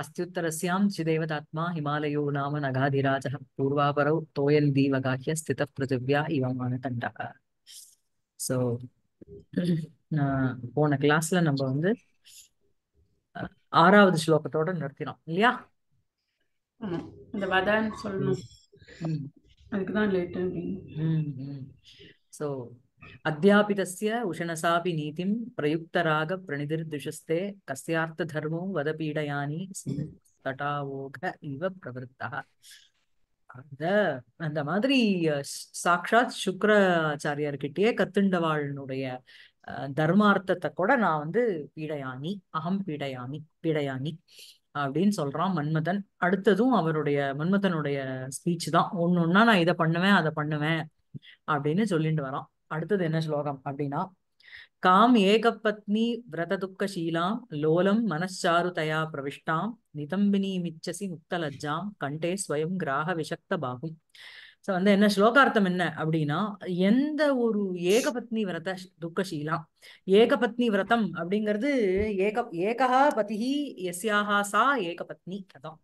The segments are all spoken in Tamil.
அஸ்தியுத்தரஸ்யாம் சிதேவதாத்மா ஹிமாலயோ நாம நகாதிராஜ பூர்வாபரவு தோயல் தீவகாஹிய ஸ்தித பிருத்திவியா இவமான தண்டக ஸோ போன கிளாஸ்ல நம்ம வந்து ஆறாவது ஸ்லோகத்தோட நிறுத்தினோம் இல்லையா இந்த வதான் சொல்லணும் அதுக்குதான் லேட் ஸோ அத்தியாபிதஸ்ய உஷணசாபி நீதிம் பிரயுக்தராக பிரணிதிர்திஷஸ்தே கஸ்யார்த்த தர்மோ வதபீடயானி தடாவோக இவ பிரவருத்தா அந்த அந்த மாதிரி சாக்ஷாத் சுக்கராச்சாரியர்கிட்டயே கத்துண்டவாளனுடைய தர்மார்த்தத்தை கூட நான் வந்து பீடையானி அகம் பீடையாமி பீடையானி அப்படின்னு சொல்றான் மன்மதன் அடுத்ததும் அவருடைய மன்மதனுடைய ஸ்பீச் தான் ஒன்னு ஒன்னா நான் இதை பண்ணுவேன் அதை பண்ணுவேன் அப்படின்னு சொல்லிட்டு வரான் அடுத்தது என்ன ஸ்லோகம் அப்படின்னா காம் பத்னி விரத துக்க சீலாம் லோலம் தயா பிரவிஷ்டாம் நிதம்பினி மிச்சசி முக்தலஜ்ஜாம் கண்டே ஸ்வயம் கிராக விஷக்த பாகும் ஸோ வந்து என்ன ஸ்லோகார்த்தம் என்ன அப்படின்னா எந்த ஒரு ஏகபத்னி விரத துக்கசீலாம் ஏகபத்னி விரதம் அப்படிங்கிறது ஏக ஏகா பதிஹி எஸ்யாகா சா ஏகபத்னி அதான்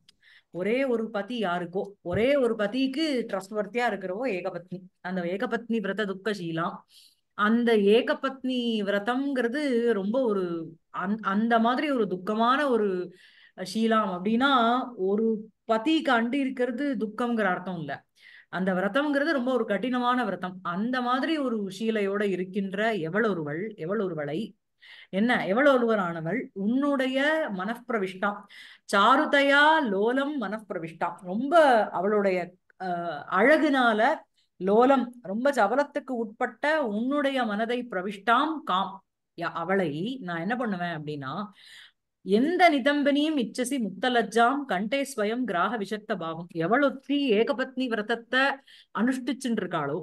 ஒரே ஒரு பதி யாருக்கோ ஒரே ஒரு பதிக்கு ட்ரஸ்ட் வர்த்தியா இருக்கிறவோ ஏகபத்னி அந்த ஏகபத்னி விரத துக்கசீலாம் அந்த ஏகபத்னி விரதம்ங்கிறது ரொம்ப ஒரு அந் அந்த மாதிரி ஒரு துக்கமான ஒரு ஷீலாம் அப்படின்னா ஒரு பதிக்கு அண்டி இருக்கிறது துக்கம்ங்கிற அர்த்தம் இல்லை அந்த விரதம்ங்கிறது ரொம்ப ஒரு கடினமான விரதம் அந்த மாதிரி ஒரு சீலையோட இருக்கின்ற எவள் எவ்வளவு எவள் என்ன எவள் ஒருவரானவள் உன்னுடைய மனப்பிரவிஷ்டம் சாருதையா லோலம் மனப்பிரவிஷ்டம் ரொம்ப அவளுடைய அழகுனால லோலம் ரொம்ப சபலத்துக்கு உட்பட்ட உன்னுடைய மனதை பிரவிஷ்டாம் காம் அவளை நான் என்ன பண்ணுவேன் அப்படின்னா எந்த நிதம்பனியும் இச்சசி முத்தலஜாம் கண்டே ஸ்வயம் கிராக விஷத்த பாகம் எவ்வளொத்தி ஏகபத்னி விரதத்தை அனுஷ்டிச்சுட்டு இருக்காளோ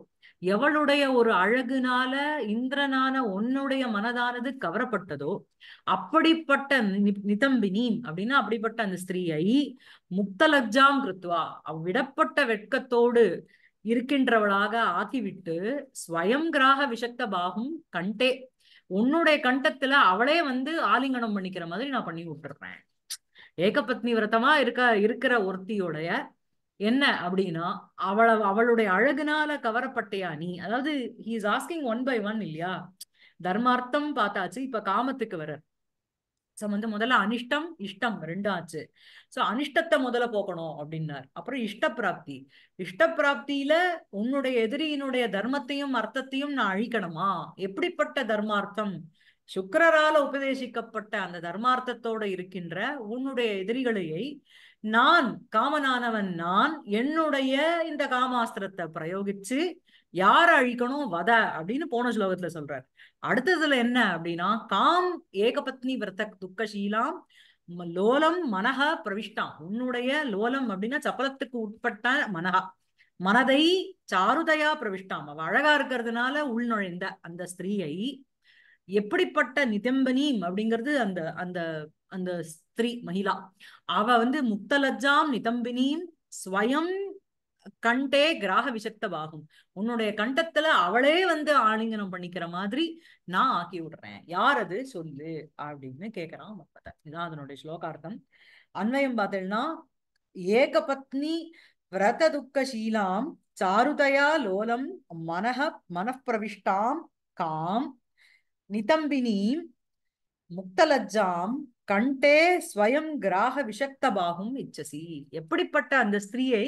எவளுடைய ஒரு அழகுனால இந்திரனான உன்னுடைய மனதானது கவரப்பட்டதோ அப்படிப்பட்ட நிதம்பினி அப்படின்னா அப்படிப்பட்ட அந்த ஸ்திரீயை முக்தலஜாம் கிருத்வா அவ்விடப்பட்ட வெட்கத்தோடு இருக்கின்றவளாக ஆக்கிவிட்டு ஸ்வயம் கிராக விஷக்த பாகும் கண்டே உன்னுடைய கண்டத்துல அவளே வந்து ஆலிங்கனம் பண்ணிக்கிற மாதிரி நான் பண்ணி விட்டுறேன் ஏகபத்னி விரதமா இருக்க இருக்கிற ஒருத்தியோடைய என்ன அப்படின்னா அவள அவளுடைய அழகுனால கவரப்பட்டையா நீ அதாவது he is asking one by one இல்லையா தர்மார்த்தம் பார்த்தாச்சு இப்ப காமத்துக்கு வர ஸோ வந்து முதல்ல அனிஷ்டம் இஷ்டம் ரெண்டும் ஆச்சு ஸோ அனிஷ்டத்தை முதல்ல போக்கணும் அப்படின்னார் அப்புறம் இஷ்டப்பிராப்தி இஷ்டப்பிராப்தியில உன்னுடைய எதிரியினுடைய தர்மத்தையும் அர்த்தத்தையும் நான் அழிக்கணுமா எப்படிப்பட்ட தர்மார்த்தம் சுக்கரரால உபதேசிக்கப்பட்ட அந்த தர்மார்த்தத்தோட இருக்கின்ற உன்னுடைய எதிரிகளையை நான் காமனானவன் நான் என்னுடைய இந்த காமாஸ்திரத்தை பிரயோகிச்சு யார அழிக்கணும் வத அப்படின்னு போன ஸ்லோகத்துல சொல்றார் அடுத்ததுல என்ன அப்படின்னா காம் ஏகபத்னி துக்க துக்கசீலாம் லோலம் மனக பிரவிஷ்டாம் உன்னுடைய லோலம் அப்படின்னா சப்பலத்துக்கு உட்பட்ட மனகா மனதை சாருதையா பிரவிஷ்டாம் அவ அழகா இருக்கிறதுனால உள்நுழைந்த அந்த ஸ்திரீயை எப்படிப்பட்ட நிதம்பனீம் அப்படிங்கிறது அந்த அந்த அந்த ஸ்திரீ மகிழா அவ வந்து முக்தலஜாம் நிதம்பினின் ஸ்வயம் கண்டே கிராக விஷக்தவாகும் உன்னுடைய கண்டத்துல அவளே வந்து ஆலிங்கனம் பண்ணிக்கிற மாதிரி நான் ஆக்கி விடுறேன் யார் அது சொல்லு அப்படின்னு கேட்கறான் மத்த இதுதான் அதனுடைய ஸ்லோகார்த்தம் அன்வயம் ஏக ஏகபத்னி விரத சீலாம் சாருதயா லோலம் மனஹ மனப்பிரவிஷ்டாம் காம் நிதம்பினி முக்தலஜாம் கண்டே ஸ்வயம் கிராக விஷக்தபாகும் இச்சசி எப்படிப்பட்ட அந்த ஸ்திரீயை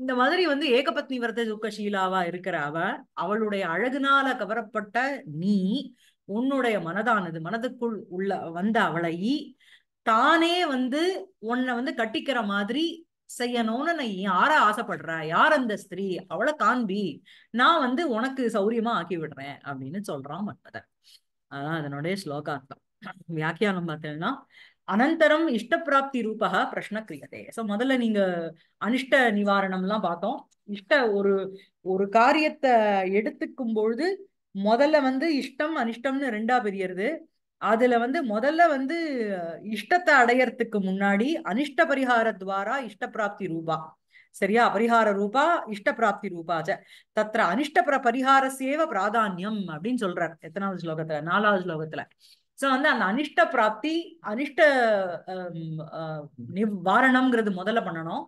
இந்த மாதிரி வந்து ஏகபத்னி வரத துக்கஷீலாவா இருக்கிற அவ அவளுடைய அழகுனால கவரப்பட்ட நீ உன்னுடைய மனதானது மனதுக்குள் உள்ள வந்த அவளை தானே வந்து உன்னை வந்து கட்டிக்கிற மாதிரி செய்யணும்னு நான் யார ஆசைப்படுற யார் அந்த ஸ்திரீ அவளை காண்பி நான் வந்து உனக்கு சௌரியமா ஆக்கி விடுறேன் அப்படின்னு சொல்றான் மற்றதன் அதான் அதனுடைய ஸ்லோகார்த்தம் வியாக்கியானம் பார்த்தீங்கன்னா அனந்தரம் இஷ்டப்பிராப்தி ரூபா பிரஷ்ன கிரியதே ஸோ முதல்ல நீங்க அனிஷ்ட நிவாரணம்லாம் பார்த்தோம் இஷ்ட ஒரு ஒரு காரியத்தை எடுத்துக்கும் பொழுது முதல்ல வந்து இஷ்டம் அனிஷ்டம்னு ரெண்டா பிரியறது அதுல வந்து முதல்ல வந்து இஷ்டத்தை அடையறதுக்கு முன்னாடி அனிஷ்ட பரிகார துவாரா இஷ்ட பிராப்தி ரூபா சரியா அபரிகார ரூபா இஷ்ட பிராப்தி ரூபாச்ச தத்திர அனிஷ்ட பரிகாரசேவ பிராதான்யம் அப்படின்னு சொல்றார் எத்தனாவது ஸ்லோகத்துல நாலாவது ஸ்லோகத்துல சோ வந்து அந்த அனிஷ்ட பிராப்தி அனிஷ்ட நிவாரணம்ங்கிறது முதல்ல பண்ணணும்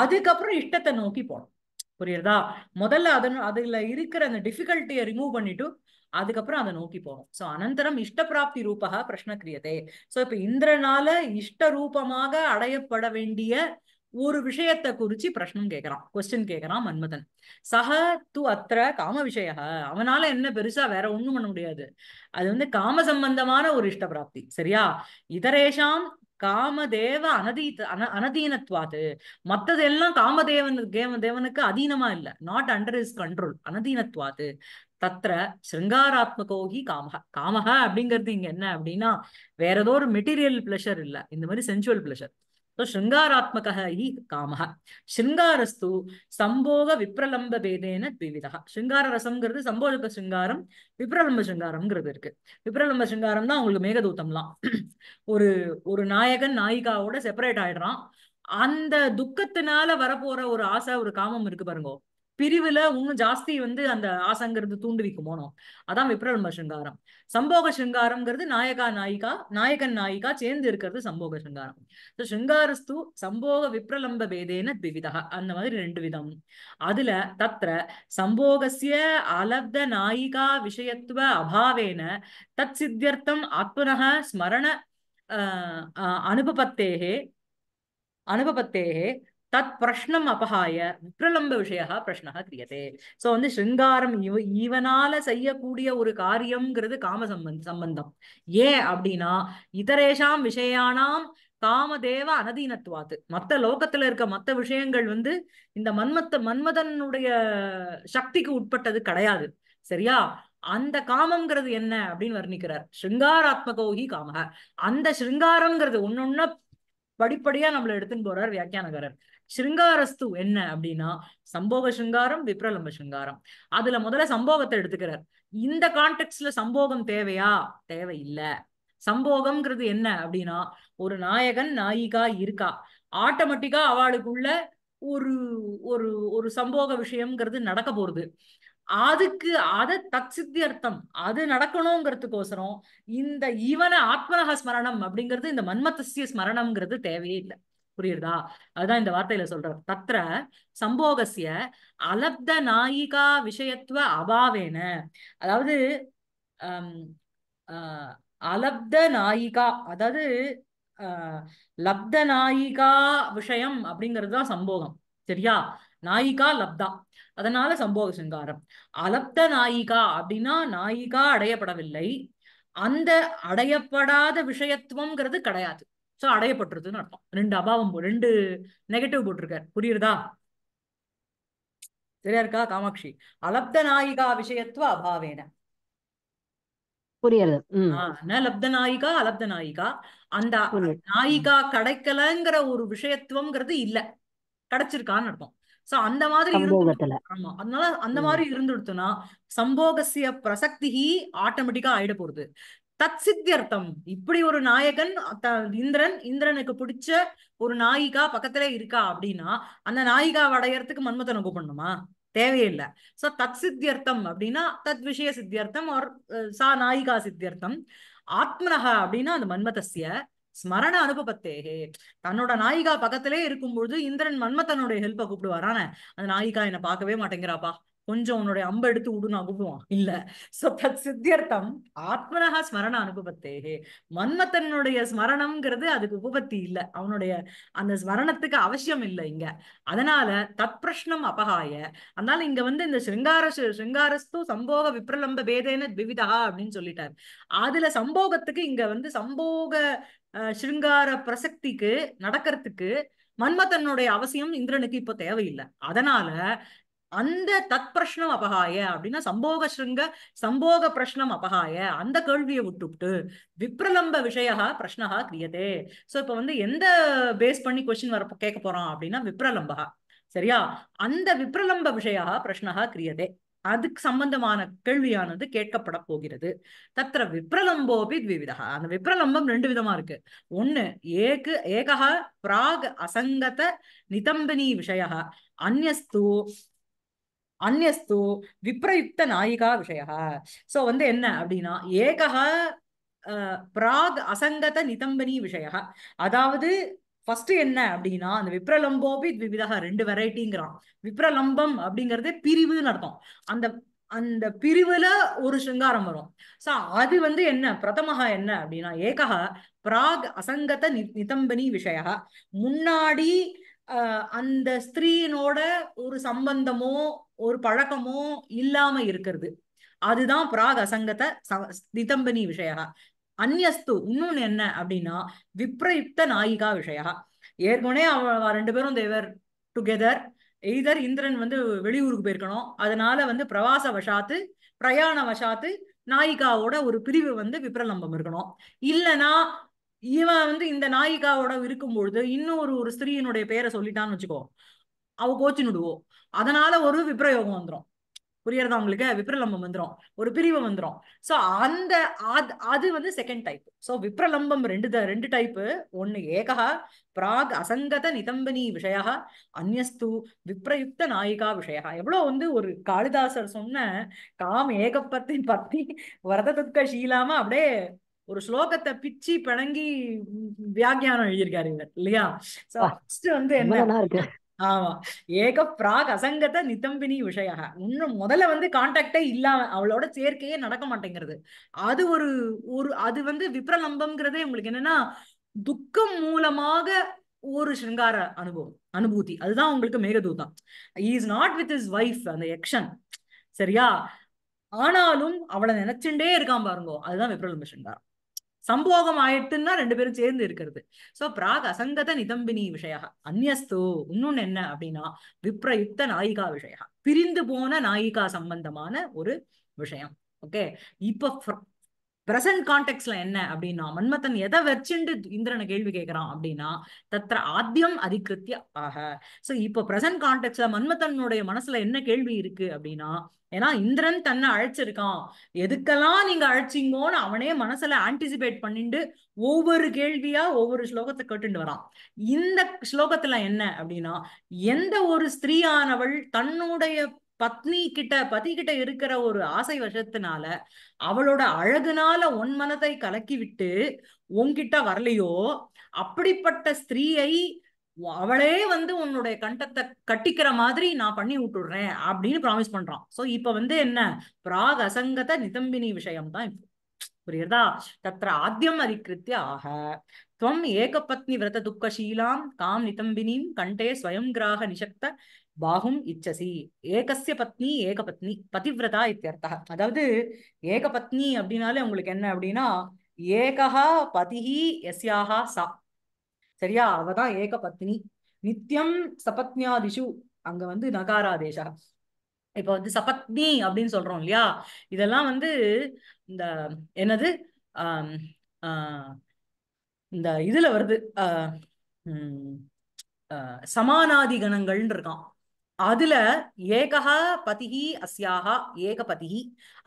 அதுக்கப்புறம் இஷ்டத்தை நோக்கி போகணும் புரியுறதா முதல்ல அதன் அதுல இருக்கிற அந்த டிஃபிகல்ட்டியை ரிமூவ் பண்ணிட்டு அதுக்கப்புறம் அதை நோக்கி போகும் ஸோ அனந்தரம் இஷ்ட பிராப்தி ரூபாக பிரஷ்ன கிரியதே ஸோ இப்போ இந்திரனால இஷ்ட ரூபமாக அடையப்பட வேண்டிய ஒரு விஷயத்தை குறிச்சு பிரச்சனம் கேட்கறான் கொஸ்டின் கேட்கறான் மன்மதன் சஹ து அத்திர காம விஷய அவனால என்ன பெருசா வேற ஒண்ணும் பண்ண முடியாது அது வந்து காம சம்பந்தமான ஒரு இஷ்ட பிராப்தி சரியா இதரேஷாம் காமதேவ அனதீ அன அனதீனத்வாது மத்ததெல்லாம் காமதேவன் கேம தேவனுக்கு அதீனமா இல்ல நாட் அண்டர் இஸ் கண்ட்ரோல் அனதீனத்வாது தத்திர சிருங்காராத்மகோகி காமக காமக அப்படிங்கிறது இங்க என்ன அப்படின்னா வேற ஏதோ ஒரு மெட்டீரியல் பிளஷர் இல்ல இந்த மாதிரி சென்சுவல் பிளஷர் तो शृङ्गारात्मकः हि कामः சம்போக விப்ரலம்ப பேதேன த்விவிதா சிங்கார ரசம்ங்கிறது சம்போக சிங்காரம் விப்ரலம்ப சிங்காரம்ங்கிறது இருக்கு விப்ரலம்ப சிங்காரம் தான் உங்களுக்கு மேகதூத்தம்லாம் ஒரு ஒரு நாயகன் நாயிகாவோட செப்பரேட் ஆயிடுறான் அந்த துக்கத்தினால வரப்போற ஒரு ஆசை ஒரு காமம் இருக்கு பாருங்கோ பிரிவுல இன்னும் ஜாஸ்தி வந்து அந்த ஆசைங்கிறது தூண்டுவிக்குமோ அதான் விப்ரலம்ப சிங்காரம் சம்போக சிங்காரம்ங்கிறது நாயகா நாயிகா நாயகன் நாயிகா சேர்ந்து இருக்கிறது சம்போக சிங்காரம் சிங்காரஸ்து சம்போக விப்ரலம்ப பேதேன திவிதா அந்த மாதிரி ரெண்டு விதம் அதுல தத்த சம்போகசிய அலப்த நாயிகா விஷயத்துவ அபாவேன தத் சித்தியர்த்தம் ஆத்மனக ஸ்மரண அனுபபத்தேகே அனுபபத்தேகே தத் பிரஷ்னம் அபகாய விப்ரலம்ப விஷயா பிரஷ்னா கிரியதே சோ வந்து ஸ்ருங்காரம் இவ இவனால செய்யக்கூடிய ஒரு காரியம்ங்கிறது காம சம்பந்த சம்பந்தம் ஏன் அப்படின்னா இதரேஷாம் விஷயானாம் காமதேவ அனதீனத்துவாத்து மற்ற லோகத்துல இருக்க மற்ற விஷயங்கள் வந்து இந்த மன்மத்த மன்மதனுடைய சக்திக்கு உட்பட்டது கிடையாது சரியா அந்த காமம்ங்கிறது என்ன அப்படின்னு வர்ணிக்கிறார் ஸ்ருங்காராத்மகோகி காமக அந்த ஸ்ருங்காரம்ங்கிறது ஒன்னொன்ன படிப்படியா நம்மள எடுத்துன்னு போறார் வியாக்கியானகரர் ஸ்ருங்காரஸ்து என்ன அப்படின்னா சம்போக ஸ்ருங்காரம் விப்ரலம்ப ஸ்ருங்காரம் அதுல முதல்ல சம்போகத்தை எடுத்துக்கிறார் இந்த கான்டெக்ட்ல சம்போகம் தேவையா தேவையில்லை சம்போகம்ங்கிறது என்ன அப்படின்னா ஒரு நாயகன் நாயிகா இருக்கா ஆட்டோமேட்டிக்கா அவளுக்குள்ள ஒரு ஒரு ஒரு சம்போக விஷயம்ங்கிறது நடக்க போறது அதுக்கு அதை தக்சித்தி அர்த்தம் அது நடக்கணுங்கிறதுக்கோசரம் இந்த இவன ஆத்மனக ஸ்மரணம் அப்படிங்கிறது இந்த மன்மத்தசிய ஸ்மரணம்ங்கிறது தேவையே இல்லை புரியுறதா அதுதான் இந்த வார்த்தையில சொல்ற தத்திர சம்போகசிய அலப்த நாயிகா விஷயத்துவ அபாவேன அதாவது அலப்த நாயிகா அதாவது லப்த நாயிகா விஷயம் அப்படிங்கிறது தான் சம்போகம் சரியா நாயிகா லப்தா அதனால சம்போக சிங்காரம் அலப்த நாயிகா அப்படின்னா நாயிகா அடையப்படவில்லை அந்த அடையப்படாத விஷயத்துவம்ங்கிறது கிடையாது ஸோ அடையப்பட்டுருதுன்னு அர்த்தம் ரெண்டு அபாவம் ரெண்டு நெகட்டிவ் போட்டிருக்கார் புரியுறதா சரியா இருக்கா காமாட்சி அலப்த நாயிகா விஷயத்துவ அபாவேன புரியுறது லப்த நாயிகா அலப்த நாயிகா அந்த நாயிகா கிடைக்கலங்கிற ஒரு விஷயத்துவம்ங்கிறது இல்ல கிடைச்சிருக்கான்னு அர்த்தம் சோ அந்த மாதிரி ஆமா அதனால அந்த மாதிரி இருந்துடுத்துனா சம்போகசிய பிரசக்தி ஆட்டோமேட்டிக்கா ஆயிட போகுது தத் சித்தியர்த்தம் இப்படி ஒரு நாயகன் இந்திரன் இந்திரனுக்கு பிடிச்ச ஒரு நாயிகா பக்கத்துல இருக்கா அப்படின்னா அந்த நாயிகா அடையறதுக்கு மன்மத்தனை கூப்பிடணுமா தேவையில்லை சோ தத் சித்தியர்த்தம் அப்படின்னா தத் விஷய சித்தியர்த்தம் ஒரு சா நாயிகா சித்தியர்த்தம் ஆத்மனகா அப்படின்னா அந்த மன்மதசிய ஸ்மரண அனுபவத்தேகே தன்னோட நாயிகா பக்கத்திலே இருக்கும்பொழுது இந்திரன் மன்மத்தனுடைய ஹெல்ப்பை கூப்பிடுவாரான அந்த நாயிகா என்னை பார்க்கவே மாட்டேங்கிறாப்பா கொஞ்சம் உன்னுடைய அம்பை எடுத்து விடுன்னு அனுப்புவான் இல்ல சோ தத் சித்தியர்த்தம் ஆத்மனஹா ஸ்மரண அனுபவத்தேகே மன்மத்தனுடைய ஸ்மரணம்ங்கிறது அதுக்கு உபபத்தி இல்ல அவனுடைய அந்த ஸ்மரணத்துக்கு அவசியம் இல்லை இங்க அதனால தத் பிரஷ்னம் அபகாய அதனால இங்க வந்து இந்த ஸ்ருங்கார ஸ்ருங்காரஸ்து சம்போக விப்ரலம்ப பேதேன விவிதா அப்படின்னு சொல்லிட்டார் அதுல சம்போகத்துக்கு இங்க வந்து சம்போக ஸ்ருங்கார பிரசக்திக்கு நடக்கிறதுக்கு மன்மதனுடைய அவசியம் இந்திரனுக்கு இப்ப தேவையில்லை அதனால அந்த தத் பிரஷ்னம் அபகாய அப்படின்னா சம்போக சிருங்க சம்போக பிரஷ்னம் அபகாய அந்த கேள்வியை விட்டுவிட்டு விப்ரலம்ப விஷயா பிரஷ்னகா கிரியதே சோ இப்ப வந்து எந்த பேஸ் பண்ணி கொஸ்டின் வர கேட்க போறோம் அப்படின்னா விப்ரலம்பகா சரியா அந்த விப்ரலம்ப விஷயா பிரஷ்னகா கிரியதே அதுக்கு சம்பந்தமான கேள்வியானது கேட்கப்பட போகிறது தத்திர விப்ரலம்போபி த்விவிதா அந்த விப்ரலம்பம் ரெண்டு விதமா இருக்கு ஒண்ணு ஏக்கு ஏகா பிராக் அசங்கத நிதம்பனி விஷயா அந்நஸ்து அந்நஸ்து விப்ரயுக்த நாயிகா விஷய சோ வந்து என்ன அப்படின்னா ஏகா பிராக் அசங்கத நிதம்பனி விஷய அதாவது ஃபர்ஸ்ட் என்ன அப்படின்னா அந்த விப்ரலம்போபி விவிதா ரெண்டு வெரைட்டிங்கிறான் விப்ரலம்பம் அப்படிங்கிறது பிரிவுன்னு அர்த்தம் அந்த அந்த பிரிவுல ஒரு சிங்காரம் வரும் சோ அது வந்து என்ன பிரதமகா என்ன அப்படின்னா ஏகா பிராக் அசங்கத நிதம்பனி விஷய முன்னாடி அந்த ஸ்திரீனோட ஒரு சம்பந்தமோ ஒரு பழக்கமோ இல்லாம இருக்கிறது அதுதான் பிராக் அசங்கத்தை திதம்பனி விஷயகா அந்யஸ்து இன்னொன்னு என்ன அப்படின்னா விப்ரயுக்த நாயிகா விஷயா ஏற்கனவே அவ ரெண்டு பேரும் தேவர் டுகெதர் எய்தர் இந்திரன் வந்து வெளியூருக்கு போயிருக்கணும் அதனால வந்து பிரவாச வசாத்து பிரயாண வசாத்து நாயிகாவோட ஒரு பிரிவு வந்து விப்ரலம்பம் இருக்கணும் இல்லைன்னா இவன் வந்து இந்த நாயிகாவோட இருக்கும் பொழுது இன்னும் ஒரு ஒரு ஸ்திரீனுடைய பேரை சொல்லிட்டான்னு வச்சுக்கோ அவ நிடுவோம் அதனால ஒரு விப்ரயோகம் வந்துடும் புரியறதா உங்களுக்கு விப்ரலம்பம் வந்துடும் ஒரு பிரிவு வந்துடும் ஸோ அந்த அது அது வந்து செகண்ட் டைப் ஸோ விப்ரலம்பம் ரெண்டு த ரெண்டு டைப்பு ஒன்று ஏகா பிராக் அசங்கத நிதம்பனி விஷயா அந்யஸ்து விப்ரயுக்த நாயிகா விஷயா எவ்வளோ வந்து ஒரு காளிதாசர் சொன்ன காம் ஏகப்பத்தின் பத்தி வரதத்துக்க ஷீலாம அப்படியே ஒரு ஸ்லோகத்தை பிச்சு பிணங்கி வியாக்கியானம் எழுதியிருக்காரு இவர் இல்லையா ஸோ ஃபர்ஸ்ட் வந்து என்ன ஆமா ஏக பிராக் அசங்கத நிதம்பினி விஷயாக இன்னும் முதல்ல வந்து கான்டாக்டே இல்லாம அவளோட சேர்க்கையே நடக்க மாட்டேங்கிறது அது ஒரு ஒரு அது வந்து விப்ரலம்பம்ங்கிறதே உங்களுக்கு என்னன்னா துக்கம் மூலமாக ஒரு சிருங்கார அனுபவம் அனுபூதி அதுதான் உங்களுக்கு Meghadutam is not with his wife அந்த எக்ஷன் சரியா ஆனாலும் அவளை நினைச்சுட்டே இருக்கான் பாருங்க அதுதான் விப்ரலம்ப சிருங்காரம் சம்போகம் ஆயிட்டுன்னா ரெண்டு பேரும் சேர்ந்து இருக்கிறது சோ பிராக் அசங்கத நிதம்பினி விஷய அந்நஸ்து இன்னொன்னு என்ன அப்படின்னா விப்ரயுக்த நாயிகா விஷயா பிரிந்து போன நாயிகா சம்பந்தமான ஒரு விஷயம் ஓகே இப்ப பிரசன்ட் கான்டெக்ட்ல என்ன அப்படின்னா மன்மதன் எதை வச்சுண்டு இந்திரனை கேள்வி கேட்கிறான் அப்படின்னா தத்திர ஆத்தியம் அதிகிருத்திய ஆக சோ இப்போ பிரசன்ட் கான்டெக்ட்ல மன்மதனுடைய மனசுல என்ன கேள்வி இருக்கு அப்படின்னா ஏன்னா இந்திரன் தன்னை அழைச்சிருக்கான் எதுக்கெல்லாம் நீங்க அழைச்சிங்கோன்னு அவனே மனசுல ஆன்டிசிபேட் பண்ணிட்டு ஒவ்வொரு கேள்வியா ஒவ்வொரு ஸ்லோகத்தை கேட்டுட்டு வரான் இந்த ஸ்லோகத்துல என்ன அப்படின்னா எந்த ஒரு ஸ்திரீயானவள் தன்னுடைய பத்னி கிட்ட பதி கிட்ட இருக்கிற ஒரு ஆசை வசத்தினால அவளோட அழகுனால உன் மனதை கலக்கி விட்டு உன்கிட்ட வரலையோ அப்படிப்பட்ட ஸ்திரீயை அவளே வந்து உன்னுடைய கண்டத்தை கட்டிக்கிற மாதிரி நான் பண்ணி விட்டுடுறேன் அப்படின்னு ப்ராமிஸ் பண்றான் சோ இப்ப வந்து என்ன பிராக் அசங்கத நிதம்பினி விஷயம் தான் இப்போ புரியுறதா தத்திர ஆத்தியம் அதிகிருத்திய ஆக துவம் ஏகபத்னி விரத துக்கசீலாம் காம் நிதம்பினீம் கண்டே ஸ்வயம் கிராக நிசக்த பாகும் இச்சசி ஏகசிய பத்னி ஏகபத்னி பதிவிரதா இத்தியர்த்தா அதாவது ஏகபத்னி அப்படின்னாலே உங்களுக்கு என்ன அப்படின்னா ஏகா பதிஹி எஸ்யாகா சா சரியா ஏக ஏகபத்னி நித்தியம் சபத்னியாதிஷு அங்க வந்து நகாராதேஷா இப்ப வந்து சபத்னி அப்படின்னு சொல்றோம் இல்லையா இதெல்லாம் வந்து இந்த என்னது இந்த இதுல வருது சமானாதி கணங்கள்னு இருக்கான் அதுல ஏகா பதிகி அஸ்யாகா ஏகபதிகி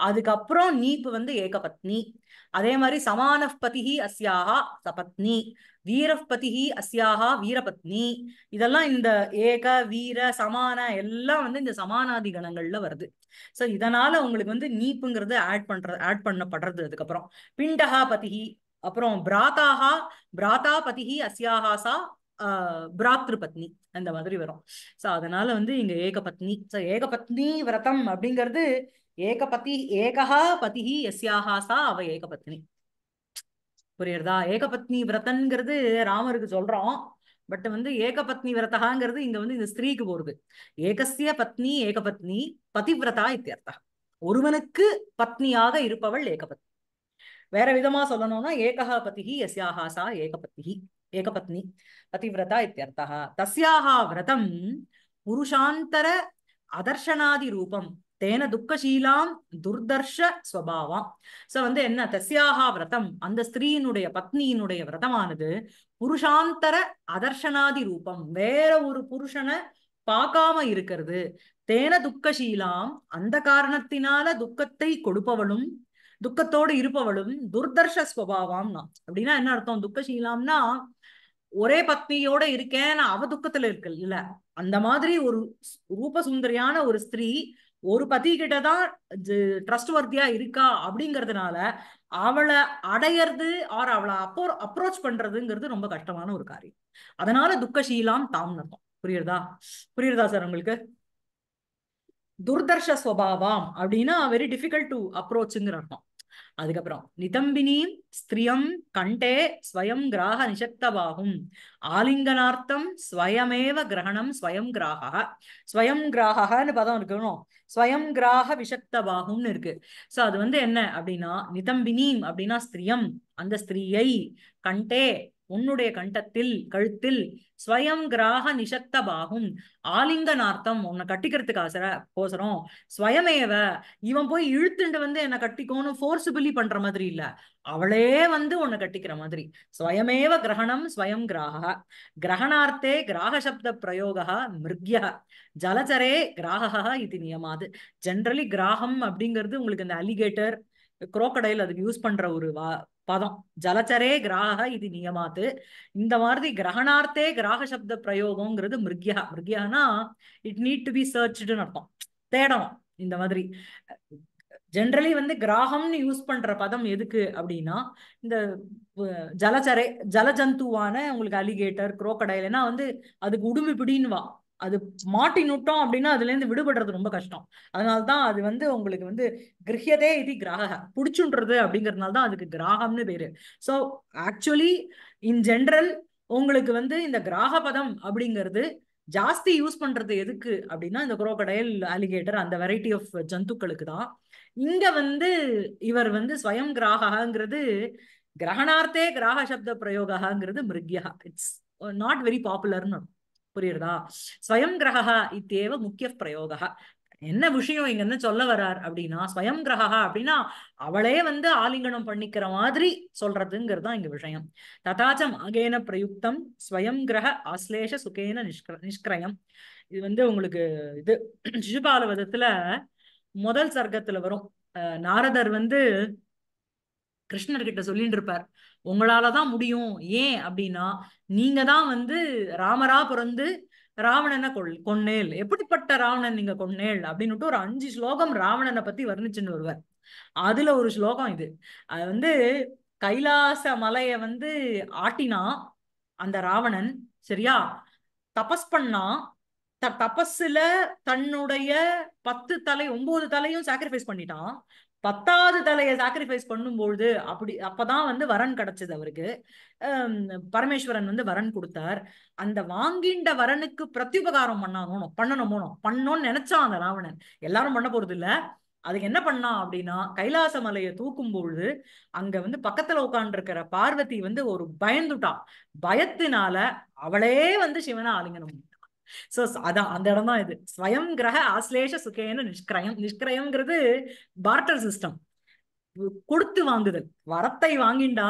அதுக்கப்புறம் நீப்பு வந்து ஏகபத்னி அதே மாதிரி சமானஃப் பதிகி அஸ்யாகா சபத்னி வீரஃப் பதிகி அஸ்யாகா வீரபத்னி இதெல்லாம் இந்த ஏக வீர சமான எல்லாம் வந்து இந்த சமானாதி கணங்கள்ல வருது சோ இதனால உங்களுக்கு வந்து நீப்புங்கிறது ஆட் பண்றது ஆட் பண்ணப்படுறது அதுக்கப்புறம் பிண்டஹா பதிகி அப்புறம் பிராத்தாகா பிராத்தா பதிகி அஸ்யாகாசா சா பத்னி அந்த மாதிரி வரும் ஸோ அதனால வந்து இங்க ஏகபத்னி ஸோ பத்னி விரதம் அப்படிங்கிறது ஏகபதி ஏகா பதிஹி எஸ்யாஹாசா அவ அவ பத்னி புரியுறதா ஏகபத்னி விரதன்கிறது ராமருக்கு சொல்றோம் பட் வந்து ஏகபத்னி விரதகாங்கிறது இங்க வந்து இந்த ஸ்திரீக்கு போறது ஏகசிய பத்னி ஏகபத்னி பதிவிரதா இத்தியர்த்தா ஒருவனுக்கு பத்னியாக இருப்பவள் ஏகபத்னி வேற விதமா சொல்லணும்னா ஏகா பதிஹி எஸ்யாஹாசா சா ஏகபத்திகி ஏகபத்னி பதிவிரதா இத்தியர்த்தா தஸ்யாக விரதம் புருஷாந்தர அதர்ஷனாதி ரூபம் தேன துக்கசீலாம் துர்தர்ஷ ஸ்வபாவம் சோ வந்து என்ன தசியாக விரதம் அந்த ஸ்திரீயினுடைய பத்னியினுடைய விரதமானது புருஷாந்தர அதர்ஷனாதி ரூபம் வேற ஒரு புருஷனை பார்க்காம இருக்கிறது தேன துக்கசீலாம் அந்த காரணத்தினால துக்கத்தை கொடுப்பவளும் துக்கத்தோடு இருப்பவளும் துர்தர்ஷ ஸ்வபாவாம்னா அப்படின்னா என்ன அர்த்தம் துக்கசீலாம்னா ஒரே பத்னியோட இருக்கேன் அவ துக்கத்துல இருக்கு இல்ல அந்த மாதிரி ஒரு ரூப சுந்தரியான ஒரு ஸ்திரீ ஒரு பதி கிட்டதான் ட்ரஸ்ட் வர்த்தியா இருக்கா அப்படிங்கறதுனால அவளை அடையிறது ஆர் அவளை அப்போ அப்ரோச் பண்றதுங்கிறது ரொம்ப கஷ்டமான ஒரு காரியம் அதனால துக்கசீலாம் தாம் நடத்தும் புரியுறதா புரியுறதா சார் உங்களுக்கு துர்தர்ஷ ஸ்வபாவம் அப்படின்னா வெரி டிஃபிகல்ட் டு அப்ரோச்சுங்கிற அர்த்தம் அதுக்கப்புறம் நிதம்பினி ஸ்திரியம் கண்டே ஸ்வயம் கிராக நிஷக்தவாகும் ஆலிங்கனார்த்தம் ஸ்வயமேவ கிரகணம் ஸ்வயம் கிராக ஸ்வயம் கிராகன்னு பதம் இருக்கணும் ஸ்வயம் கிராக விஷக்தவாகும்னு இருக்கு சோ அது வந்து என்ன அப்படின்னா நிதம்பினீம் அப்படின்னா ஸ்திரியம் அந்த ஸ்திரீயை கண்டே உன்னுடைய கண்டத்தில் கழுத்தில் ஸ்வயம் கிராக நிசக்த பாகும் ஆலிங்கனார்த்தம் உன்னை கட்டிக்கிறதுக்கு ஆசர கோசரம் ஸ்வயமேவ இவன் போய் இழுத்துண்டு வந்து என்னை கட்டிக்கோன்னு ஃபோர்ஸிபிளி பண்ற மாதிரி இல்ல அவளே வந்து உன்னை கட்டிக்கிற மாதிரி ஸ்வயமேவ கிரகணம் ஸ்வயம் கிராக கிரகணார்த்தே கிராக சப்த பிரயோக மிருக்ய ஜலச்சரே கிராக இது நியமாது ஜென்ரலி கிராகம் அப்படிங்கிறது உங்களுக்கு இந்த அலிகேட்டர் குரோக்கடையில் அதுக்கு யூஸ் பண்ற ஒரு வா பதம் ஜலச்சரே கிராக இது நியமாத்து இந்த மாதிரி கிரகணார்த்தே கிராக சப்த பிரயோகம்ங்கிறது மிருக்யா மிருக்யானா இட் நீட் டு பி சர்ச்சுன்னு அர்த்தம் தேடணும் இந்த மாதிரி ஜென்ரலி வந்து கிராகம்னு யூஸ் பண்ற பதம் எதுக்கு அப்படின்னா இந்த ஜலச்சரை ஜலஜந்துவான உங்களுக்கு அலிகேட்டர் குரோக்கடைல் ஏன்னா வந்து அதுக்கு உடும்பு பிடின்னுவா அது மாட்டினுட்டோம் அப்படின்னா அதுல இருந்து விடுபடுறது ரொம்ப கஷ்டம் அதனால்தான் அது வந்து உங்களுக்கு வந்து கிரகியதே இது கிராக புடிச்சுன்றது அப்படிங்கறதுனால தான் அதுக்கு கிராகம்னு பேரு ஸோ ஆக்சுவலி இன் ஜென்ரல் உங்களுக்கு வந்து இந்த கிராக பதம் அப்படிங்கிறது ஜாஸ்தி யூஸ் பண்றது எதுக்கு அப்படின்னா இந்த குரோக்கடைல் அலிகேட்டர் அந்த வெரைட்டி ஆஃப் ஜந்துக்களுக்கு தான் இங்க வந்து இவர் வந்து ஸ்வயம் கிராகங்கிறது கிரகணார்த்தே கிராக சப்த பிரயோகாங்கிறது மிருக்யா இட்ஸ் நாட் வெரி பாப்புலர்னு புரியுறதா ஸ்வயம் கிரகா இத்தேவ முக்கிய பிரயோகா என்ன விஷயம் இங்க என்ன சொல்ல வர்றார் அப்படின்னா ஸ்வயம் கிரகா அப்படின்னா அவளே வந்து ஆலிங்கனம் பண்ணிக்கிற மாதிரி சொல்றதுங்கிறது தான் இங்க விஷயம் ததாச்சம் அகேன பிரயுக்தம் ஸ்வயம் கிரக ஆஸ்லேஷ சுகேன நிஷ்கிர நிஷ்கிரயம் இது வந்து உங்களுக்கு இது சிசுபாலவதத்துல முதல் சர்க்கத்துல வரும் நாரதர் வந்து கிருஷ்ணர்கிட்ட சொல்லிட்டு இருப்பார் உங்களாலதான் முடியும் ஏன் அப்படின்னா நீங்க தான் வந்து ராமரா பிறந்து ராவணனை கொள் கொன்னேல் எப்படிப்பட்ட ராவணன் நீங்க கொன்னேல் அப்படின்னுட்டு ஒரு அஞ்சு ஸ்லோகம் ராவணனை பத்தி வர்ணிச்சுன்னு வருவார் அதுல ஒரு ஸ்லோகம் இது அது வந்து கைலாச மலைய வந்து ஆட்டினா அந்த ராவணன் சரியா தபஸ் பண்ணா த தபஸ்ல தன்னுடைய பத்து தலை ஒன்பது தலையும் சாக்ரிஃபைஸ் பண்ணிட்டான் பத்தாவது தலையை சாக்ரிஃபைஸ் பண்ணும்பொழுது அப்படி அப்பதான் வந்து வரன் கிடைச்சது அவருக்கு பரமேஸ்வரன் வந்து வரன் கொடுத்தார் அந்த வாங்கிண்ட வரனுக்கு பிரத்யுபகாரம் பண்ணணும் பண்ணணுமோனோ பண்ணோன்னு நினைச்சான் அந்த ராவணன் எல்லாரும் பண்ண போறது இல்ல அதுக்கு என்ன பண்ணான் அப்படின்னா கைலாச மலையை தூக்கும் பொழுது அங்க வந்து பக்கத்துல உட்காந்துருக்கிற பார்வதி வந்து ஒரு பயந்துட்டான் பயத்தினால அவளே வந்து சிவனை ஆலிங்கனம் சோ அதான் அந்த இடம் தான் இது ஸ்வயம் கிரக ஆஸ்லேஷ சுகேன நிஷ்கிரயம் நிஷ்கிரயம்ங்கிறது பார்ட்டர் சிஸ்டம் கொடுத்து வாங்குதல் வரத்தை வாங்கிண்டா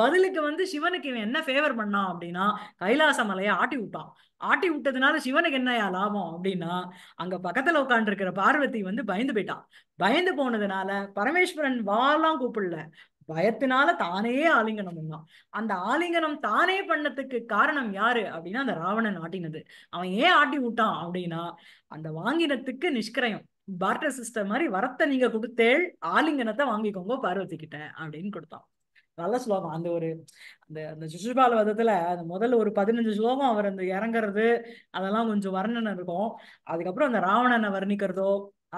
பதிலுக்கு வந்து சிவனுக்கு இவன் என்ன ஃபேவர் பண்ணான் அப்படின்னா கைலாச மலையை ஆட்டி விட்டான் ஆட்டி விட்டதுனால சிவனுக்கு என்னையா லாபம் அப்படின்னா அங்க பக்கத்துல உட்காந்துருக்கிற பார்வதி வந்து பயந்து போயிட்டான் பயந்து போனதுனால பரமேஸ்வரன் வாலாம் கூப்பிடல பயத்தினால தானே ஆலிங்கனம் பண்ணான் அந்த ஆலிங்கனம் தானே பண்ணதுக்கு காரணம் யாரு அப்படின்னா அந்த ராவணன் ஆட்டினது அவன் ஏன் ஆட்டி விட்டான் அப்படின்னா அந்த வாங்கினத்துக்கு நிஷ்கிரயம் பார்ட்டர் சிஸ்டம் மாதிரி வரத்தை நீங்க கொடுத்தேள் ஆலிங்கனத்தை வாங்கிக்கோங்க பார்வதி கிட்ட அப்படின்னு கொடுத்தான் நல்ல ஸ்லோகம் அந்த ஒரு அந்த அந்த சிசுபால வதத்துல அந்த முதல்ல ஒரு பதினஞ்சு ஸ்லோகம் அவர் அந்த இறங்குறது அதெல்லாம் கொஞ்சம் வர்ணனை இருக்கும் அதுக்கப்புறம் அந்த ராவணனை வர்ணிக்கிறதோ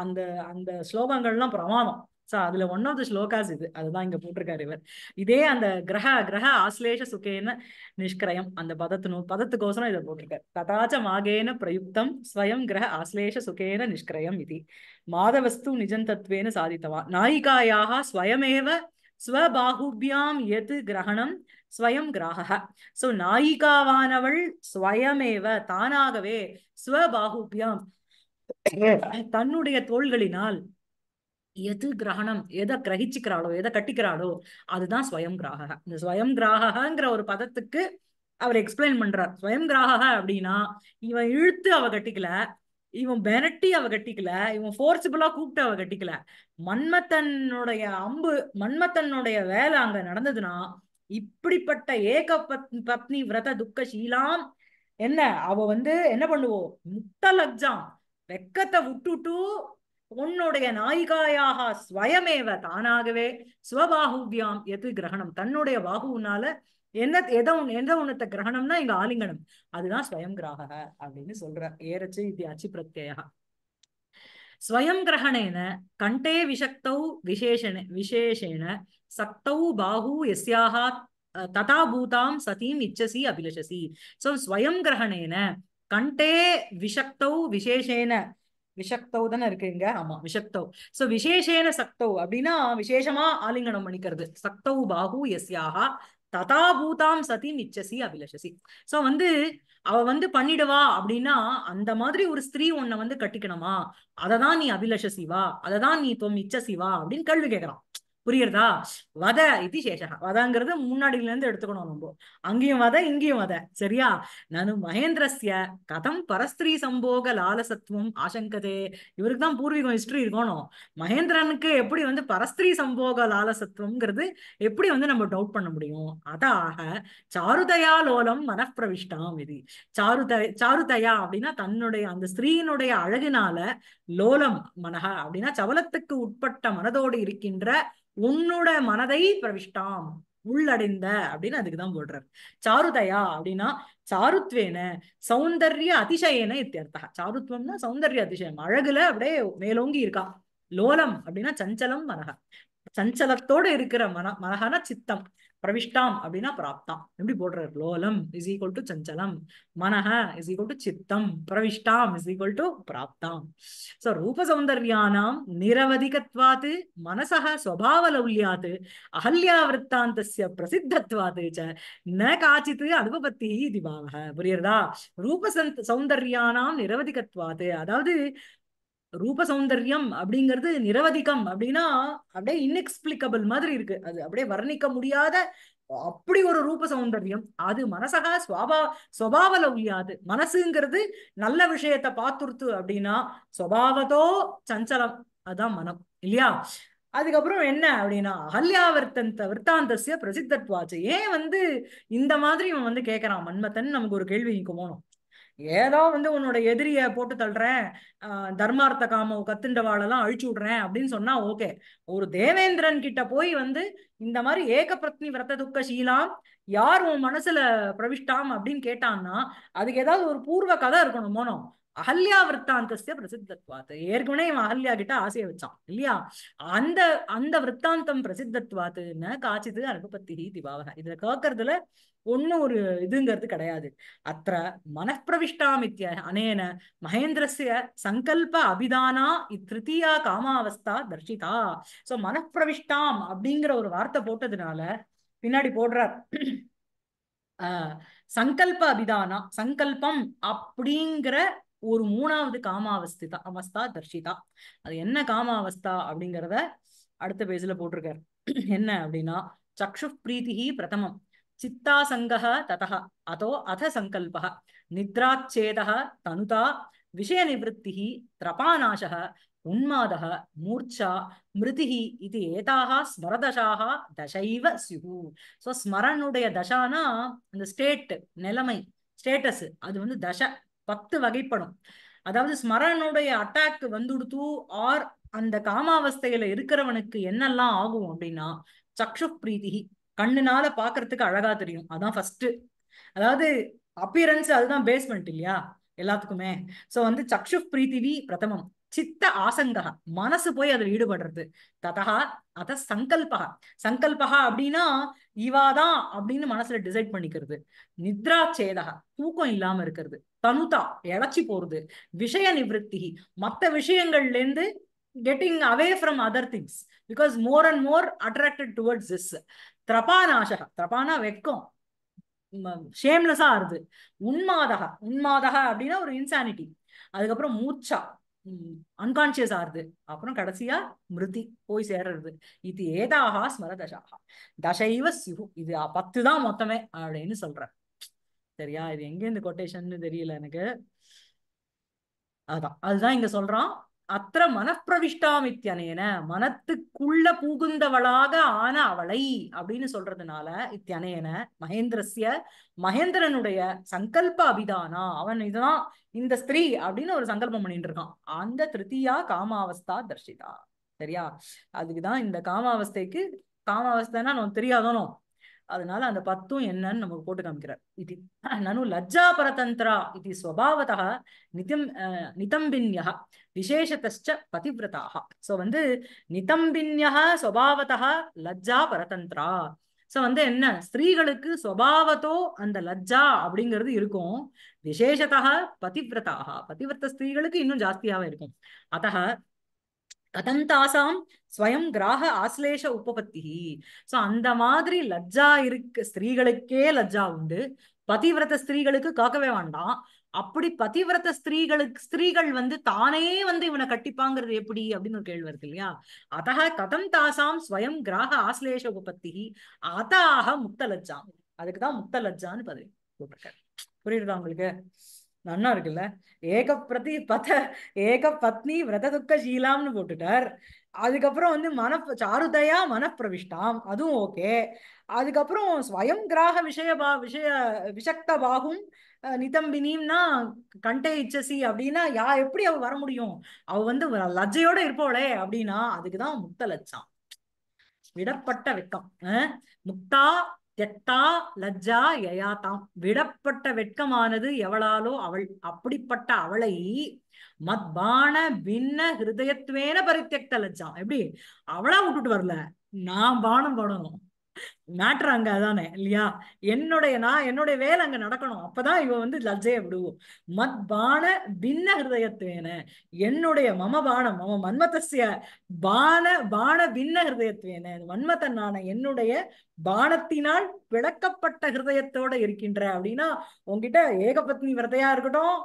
அந்த அந்த ஸ்லோகங்கள்லாம் பிரமாணம் ஸோ அதுல ஒன் ஆஃப் த ஸ்லோகாஸ் இது அதுதான் இங்க போட்டிருக்காரு இவர் இதே அந்த கிரக கிரக ஆஸ்லேஷ சுகேன நிஷ்கிரயம் அந்த பதத்தினு பதத்துக்கோசரம் இதை போட்டிருக்காரு ததாச்ச மாகேன பிரயுக்தம் ஸ்வயம் கிரக ஆஸ்லேஷ சுகேன நிஷ்கிரயம் இது மாதவஸ்து நிஜந்தத்வேன சாதித்தவா நாயிகாயாக ஸ்வயமேவ ஸ்வபாகுபியாம் எது கிரகணம் ஸ்வயம் கிராக சோ நாயிகாவானவள் ஸ்வயமேவ தானாகவே ஸ்வபாகுபியாம் தன்னுடைய தோள்களினால் எது கிரகணம் எதை கிரகிச்சுக்கிறாளோ எதை கட்டிக்கிறாளோ அதுதான் ஸ்வயம் கிராக இந்த ஸ்வயம் கிராகங்கிற ஒரு பதத்துக்கு அவர் எக்ஸ்பிளைன் பண்றார் ஸ்வயம் கிராக அப்படின்னா இவன் இழுத்து அவ கட்டிக்கல இவன் பெனட்டி அவ கட்டிக்கல இவன் ஃபோர்ஸிபிளா கூப்பிட்டு அவ கட்டிக்கல மன்மத்தனுடைய அம்பு மன்மத்தனுடைய வேலை அங்க நடந்ததுன்னா இப்படிப்பட்ட ஏக பத் பத்னி விரத துக்க சீலாம் என்ன அவ வந்து என்ன பண்ணுவோம் முட்ட லக்ஜாம் வெக்கத்தை விட்டுட்டு உன்னுடைய நாயிகாயாக ஸ்வயமேவ தானாகவே ஸ்வபாகுவியாம் எது கிரகணம் தன்னுடைய பாகுனால என்ன எதை ஒண்ணு எந்த ஒண்ணத்தை கிரகணம்னா இங்க ஆலிங்கனம் அதுதான் ஸ்வயம் கிரக அப்படின்னு சொல்ற ஏறச்சு இது அச்சு பிரத்யா ஸ்வயம் கிரகணேன கண்டே விஷக்தௌ விசேஷன விசேஷேன சக்தௌ பாகு எஸ்யாக ததா பூதாம் சதீம் இச்சசி அபிலஷசி சோ ஸ்வயம் கிரகணேன கண்டே விஷக்தௌ விசேஷேன விஷக்தௌ தானே இருக்குங்க ஆமா விஷக்தௌ சோ விசேஷேன சக்தௌ அப்படின்னா விசேஷமா ஆலிங்கனம் பண்ணிக்கிறது சக்தௌ பாகு எஸ்யாக ததாபூதாம் சதி நிச்சசி அபிலஷசி சோ வந்து அவ வந்து பண்ணிடுவா அப்படின்னா அந்த மாதிரி ஒரு ஸ்திரீ உன்னை வந்து கட்டிக்கணுமா அததான் நீ அபிலஷசிவா அததான் நீ தொம் இச்சசிவா அப்படின்னு கேள்வி கேட்கறான் புரியுறதா வத இது சேஷகா வதங்கிறது முன்னாடில இருந்து எடுத்துக்கணும் ரொம்ப அங்கேயும் வத இங்கேயும் வத சரியா நானு மகேந்திரஸ்ய கதம் பரஸ்திரீ சம்போக லாலசத்துவம் ஆசங்கதே இவருக்கு தான் பூர்வீகம் ஹிஸ்டரி இருக்கணும் மகேந்திரனுக்கு எப்படி வந்து பரஸ்திரீ சம்போக லாலசத்துவம்ங்கிறது எப்படி வந்து நம்ம டவுட் பண்ண முடியும் அதாக சாருதயா லோலம் மனப்பிரவிஷ்டாம் இது சாருதய சாருதயா அப்படின்னா தன்னுடைய அந்த ஸ்திரீயினுடைய அழகினால லோலம் மனஹா அப்படின்னா சவலத்துக்கு உட்பட்ட மனதோடு இருக்கின்ற உன்னோட மனதை பிரவிஷ்டாம் உள்ளடைந்த அப்படின்னு அதுக்குதான் போடுறாரு சாருதயா அப்படின்னா சாருத்வேன சௌந்தர்ய அதிசயன இத்தியர்த்தா சாருத்வம்னா சௌந்தர்ய அதிசயம் அழகுல அப்படியே மேலோங்கி இருக்கா லோலம் அப்படின்னா சஞ்சலம் மனக சஞ்சலத்தோட இருக்கிற மன மனகான சித்தம் பிரவிஷ்டாம் அப்படின்னா பிராப்தாம் எப்படி போடுறாரு லோலம் இஸ் ஈக்குவல் டு சஞ்சலம் மனஹ இஸ் ஈக்குவல் டு சித்தம் பிரவிஷ்டாம் இஸ் ஈக்குவல் டு பிராப்தாம் சோ ரூப சௌந்தர்யானாம் நிரவதிகத்வாத்து மனசக சுவாவ ஸ்வபாவலௌல்யாத் அகல்யா விற்த்தாந்தஸ்ய பிரசித்தத்வாத்து ச ந காச்சித் அனுபபத்தி இது பாவக புரியுறதா ரூப சௌந்தர்யானாம் நிரவதிகத்வாத்து அதாவது ரூப சௌந்தர்யம் அப்படிங்கிறது நிரவதிக்கம் அப்படின்னா அப்படியே இன்எக்ஸ்பிளிக்கபிள் மாதிரி இருக்கு அது அப்படியே வர்ணிக்க முடியாத அப்படி ஒரு ரூப சௌந்தர்யம் அது மனசகா சுவாபா சுவாவ உயாது மனசுங்கிறது நல்ல விஷயத்த பாத்துருத்து அப்படின்னா சுவாவதோ சஞ்சலம் அதான் மனம் இல்லையா அதுக்கப்புறம் என்ன அப்படின்னா அகல்யாவர்த்தந்த விற்தாந்தசிய பிரசித்தத்வாச்சு ஏன் வந்து இந்த மாதிரி இவன் வந்து கேட்கறான் மன்மத்தன் நமக்கு ஒரு கேள்வி போனோம் ஏதோ வந்து உன்னோட எதிரிய போட்டு தள்ளுறேன் தர்மார்த்த காம எல்லாம் அழிச்சு விடுறேன் அப்படின்னு சொன்னா ஓகே ஒரு தேவேந்திரன் கிட்ட போய் வந்து இந்த மாதிரி பிரத்னி விரத்த துக்க சீலாம் யார் உன் மனசுல பிரவிஷ்டாம் அப்படின்னு கேட்டான்னா அதுக்கு ஏதாவது ஒரு பூர்வ கதை இருக்கணும் மோனம் அகல்யா விற்த்தாந்தஸ்ய பிரசித்தத்வாத் ஏற்கனவே இவன் அகல்யா கிட்ட ஆசையை வச்சான் இல்லையா அந்த அந்த விற்த்தாந்தம் பிரசித்தத்வாத்துன்னு காச்சிது அனுபபத்தி திபாவக இதுல கேக்குறதுல ஒண்ணு ஒரு இதுங்கிறது கிடையாது அத்த இத்திய அனேன மகேந்திரசிய சங்கல்ப அபிதானா இத்திருத்தியா காமாவஸ்தா தர்ஷிதா சோ மனப்பிரவிஷ்டாம் அப்படிங்கிற ஒரு வார்த்தை போட்டதுனால பின்னாடி போடுறார் சங்கல்ப அபிதானா சங்கல்பம் அப்படிங்கிற ஒரு மூணாவது காமாவஸ்திதா அவஸ்தா தர்ஷிதா அது என்ன காமாவஸ்தா அப்படிங்கிறத அடுத்த பேஜ்ல போட்டிருக்காரு என்ன அப்படின்னா சக்ஷு பிரீத்திஹி பிரதமம் சித்தாசங்கக ததா அதோ அத சங்கல்பா நித்ராச்சேதக தனுதா விஷய நிவத்திஹி திரபாநாசக உன்மாத மூர்ச்சா மிருதிஹி இது ஏதாக ஸ்மரதசாக தசைவ சிகு ஸோ ஸ்மரனுடைய தசானா அந்த ஸ்டேட் நிலைமை ஸ்டேட்டஸ் அது வந்து தசை பத்து வகைப்படும் அதாவது ஸ்மரனுடைய அட்டாக் வந்துடுத்து ஆர் அந்த காமாவஸ்தையில இருக்கிறவனுக்கு என்னெல்லாம் ஆகும் அப்படின்னா சக்ஷு பிரீதி கண்ணுனால பாக்குறதுக்கு அழகா தெரியும் அதான் ஃபர்ஸ்ட் அதாவது அப்பியரன்ஸ் அதுதான் பேஸ்மெண்ட் இல்லையா எல்லாத்துக்குமே சோ வந்து சக்ஷு பிரீத்திவி பிரதமம் சித்த ஆசங்கா மனசு போய் அதுல ஈடுபடுறது ததா அத சங்கல்பகா சங்கல்பகா அப்படின்னா இவாதான் அப்படின்னு மனசுல டிசைட் பண்ணிக்கிறது நித்ரா சேதகா தூக்கம் இல்லாம இருக்கிறது தனுதா இழைச்சி போறது விஷய நிவத்தி மற்ற விஷயங்கள்ல இருந்து getting away from other things because more and more attracted towards this திரபாநாசக திரபானா வெக்கம் ஷேம்லெஸ்ஸா இருது உன்மாதக உன்மாதக அப்படின்னா ஒரு இன்சானிட்டி அதுக்கப்புறம் மூச்சா அன்கான்சியஸ் ஆறுது அப்புறம் கடைசியா மிருதி போய் சேர்றது இது ஏதாகா ஸ்மர தசாகா தசைவ சிஹு இது பத்து தான் மொத்தமே அப்படின்னு சொல்றேன் சரியா இது எங்க இந்த கொட்டேஷன் தெரியல எனக்கு அதான் அதுதான் இங்க சொல்றான் அத்த மனப்பிரவிஷ்டாமித்யனேன மனத்துக்குள்ள புகுந்தவளாக ஆன அவளை அப்படின்னு சொல்றதுனால இத்தியனேன மகேந்திரசிய மகேந்திரனுடைய சங்கல்ப அபிதானா அவன் இதுதான் இந்த ஸ்திரீ அப்படின்னு ஒரு சங்கல்பம் பண்ணிட்டு இருக்கான் அந்த திருத்தியா காமாவஸ்தா தர்ஷிதா சரியா அதுக்குதான் இந்த காமாவஸ்தைக்கு காமாவஸ்தைன்னா நம்ம தெரியாதானோ அதனால அந்த பத்தும் என்னன்னு நமக்கு போட்டு காமிக்கிறார் இது நனு லஜ்ஜா பரதந்திரா இது ஸ்வபாவதா நிதம் நிதம்பின்யா விசேஷத்த பதிவிரதாக ஸோ வந்து நிதம்பின்யா ஸ்வபாவதா லஜ்ஜா பரதந்திரா ஸோ வந்து என்ன ஸ்திரீகளுக்கு சுவாவத்தோ அந்த லஜ்ஜா அப்படிங்கிறது இருக்கும் விசேஷத்தா பதிவிரதாக பதிவிரத்த ஸ்திரீகளுக்கு இன்னும் ஜாஸ்தியாக இருக்கும் அத்த கதம் தாசாம் ஸ்வயம் கிராக ஆசிலேஷ உபபத்தி சோ அந்த மாதிரி லஜ்ஜா இருக்கு ஸ்திரீகளுக்கே லஜ்ஜா உண்டு பதிவிரத ஸ்திரீகளுக்கு காக்கவே வேண்டாம் அப்படி பதிவிரத ஸ்திரீகளுக்கு ஸ்திரீகள் வந்து தானே வந்து இவனை கட்டிப்பாங்கிறது எப்படி அப்படின்னு ஒரு கேள்வி இருக்கு இல்லையா அத்தக கதம் தாசாம் ஸ்வயம் கிராக ஆசிலேஷ உபபத்தி அதாக முக்தலஜ்ஜாம் அதுக்குதான் முக்தலஜ்ஜான்னு பதிவு போட்டிருக்காரு புரியுதா உங்களுக்கு நன்னா இருக்குல்ல ஏக பிரதி பத ஏக பத்னி விரத துக்க ஷீலாம்னு போட்டுட்டார் அதுக்கப்புறம் வந்து மன சாருதயா மனப்பிரவிஷ்டாம் அதுவும் ஓகே அதுக்கப்புறம் ஸ்வயம் கிராக விஷய பா விஷய விஷக்த பாகும் நிதம்பினிம்னா கண்டே இச்சசி அப்படின்னா யா எப்படி அவ வர முடியும் அவ வந்து லஜ்ஜையோட இருப்போளே அப்படின்னா அதுக்குதான் முக்த லட்சம் விடப்பட்ட வெக்கம் முக்தா தெட்டா லஜ்ஜா யயாத்தாம் விடப்பட்ட வெட்கமானது எவளாலோ அவள் அப்படிப்பட்ட அவளை மத்பான பின்ன ஹிருதயத்துவேன பரித்தெக்த லஜ்ஜா எப்படி அவளா விட்டுட்டு வரல நான் பானம் போடணும் மேட்ரு அங்க அதானே இல்லையா என்னுடைய நான் என்னுடைய வேலை அங்க நடக்கணும் அப்பதான் இவ வந்து லஜ்ஜைய விடுவோம் மத் பான பின்ன ஹிருதயத்துவேன என்னுடைய மம பானம் மம மன்மதசிய பான பான பின்ன ஹிருதயத்துவேன மன்மதன் நான என்னுடைய பானத்தினால் பிளக்கப்பட்ட ஹிருதயத்தோட இருக்கின்ற அப்படின்னா உங்ககிட்ட ஏகபத்னி விரதையா இருக்கட்டும்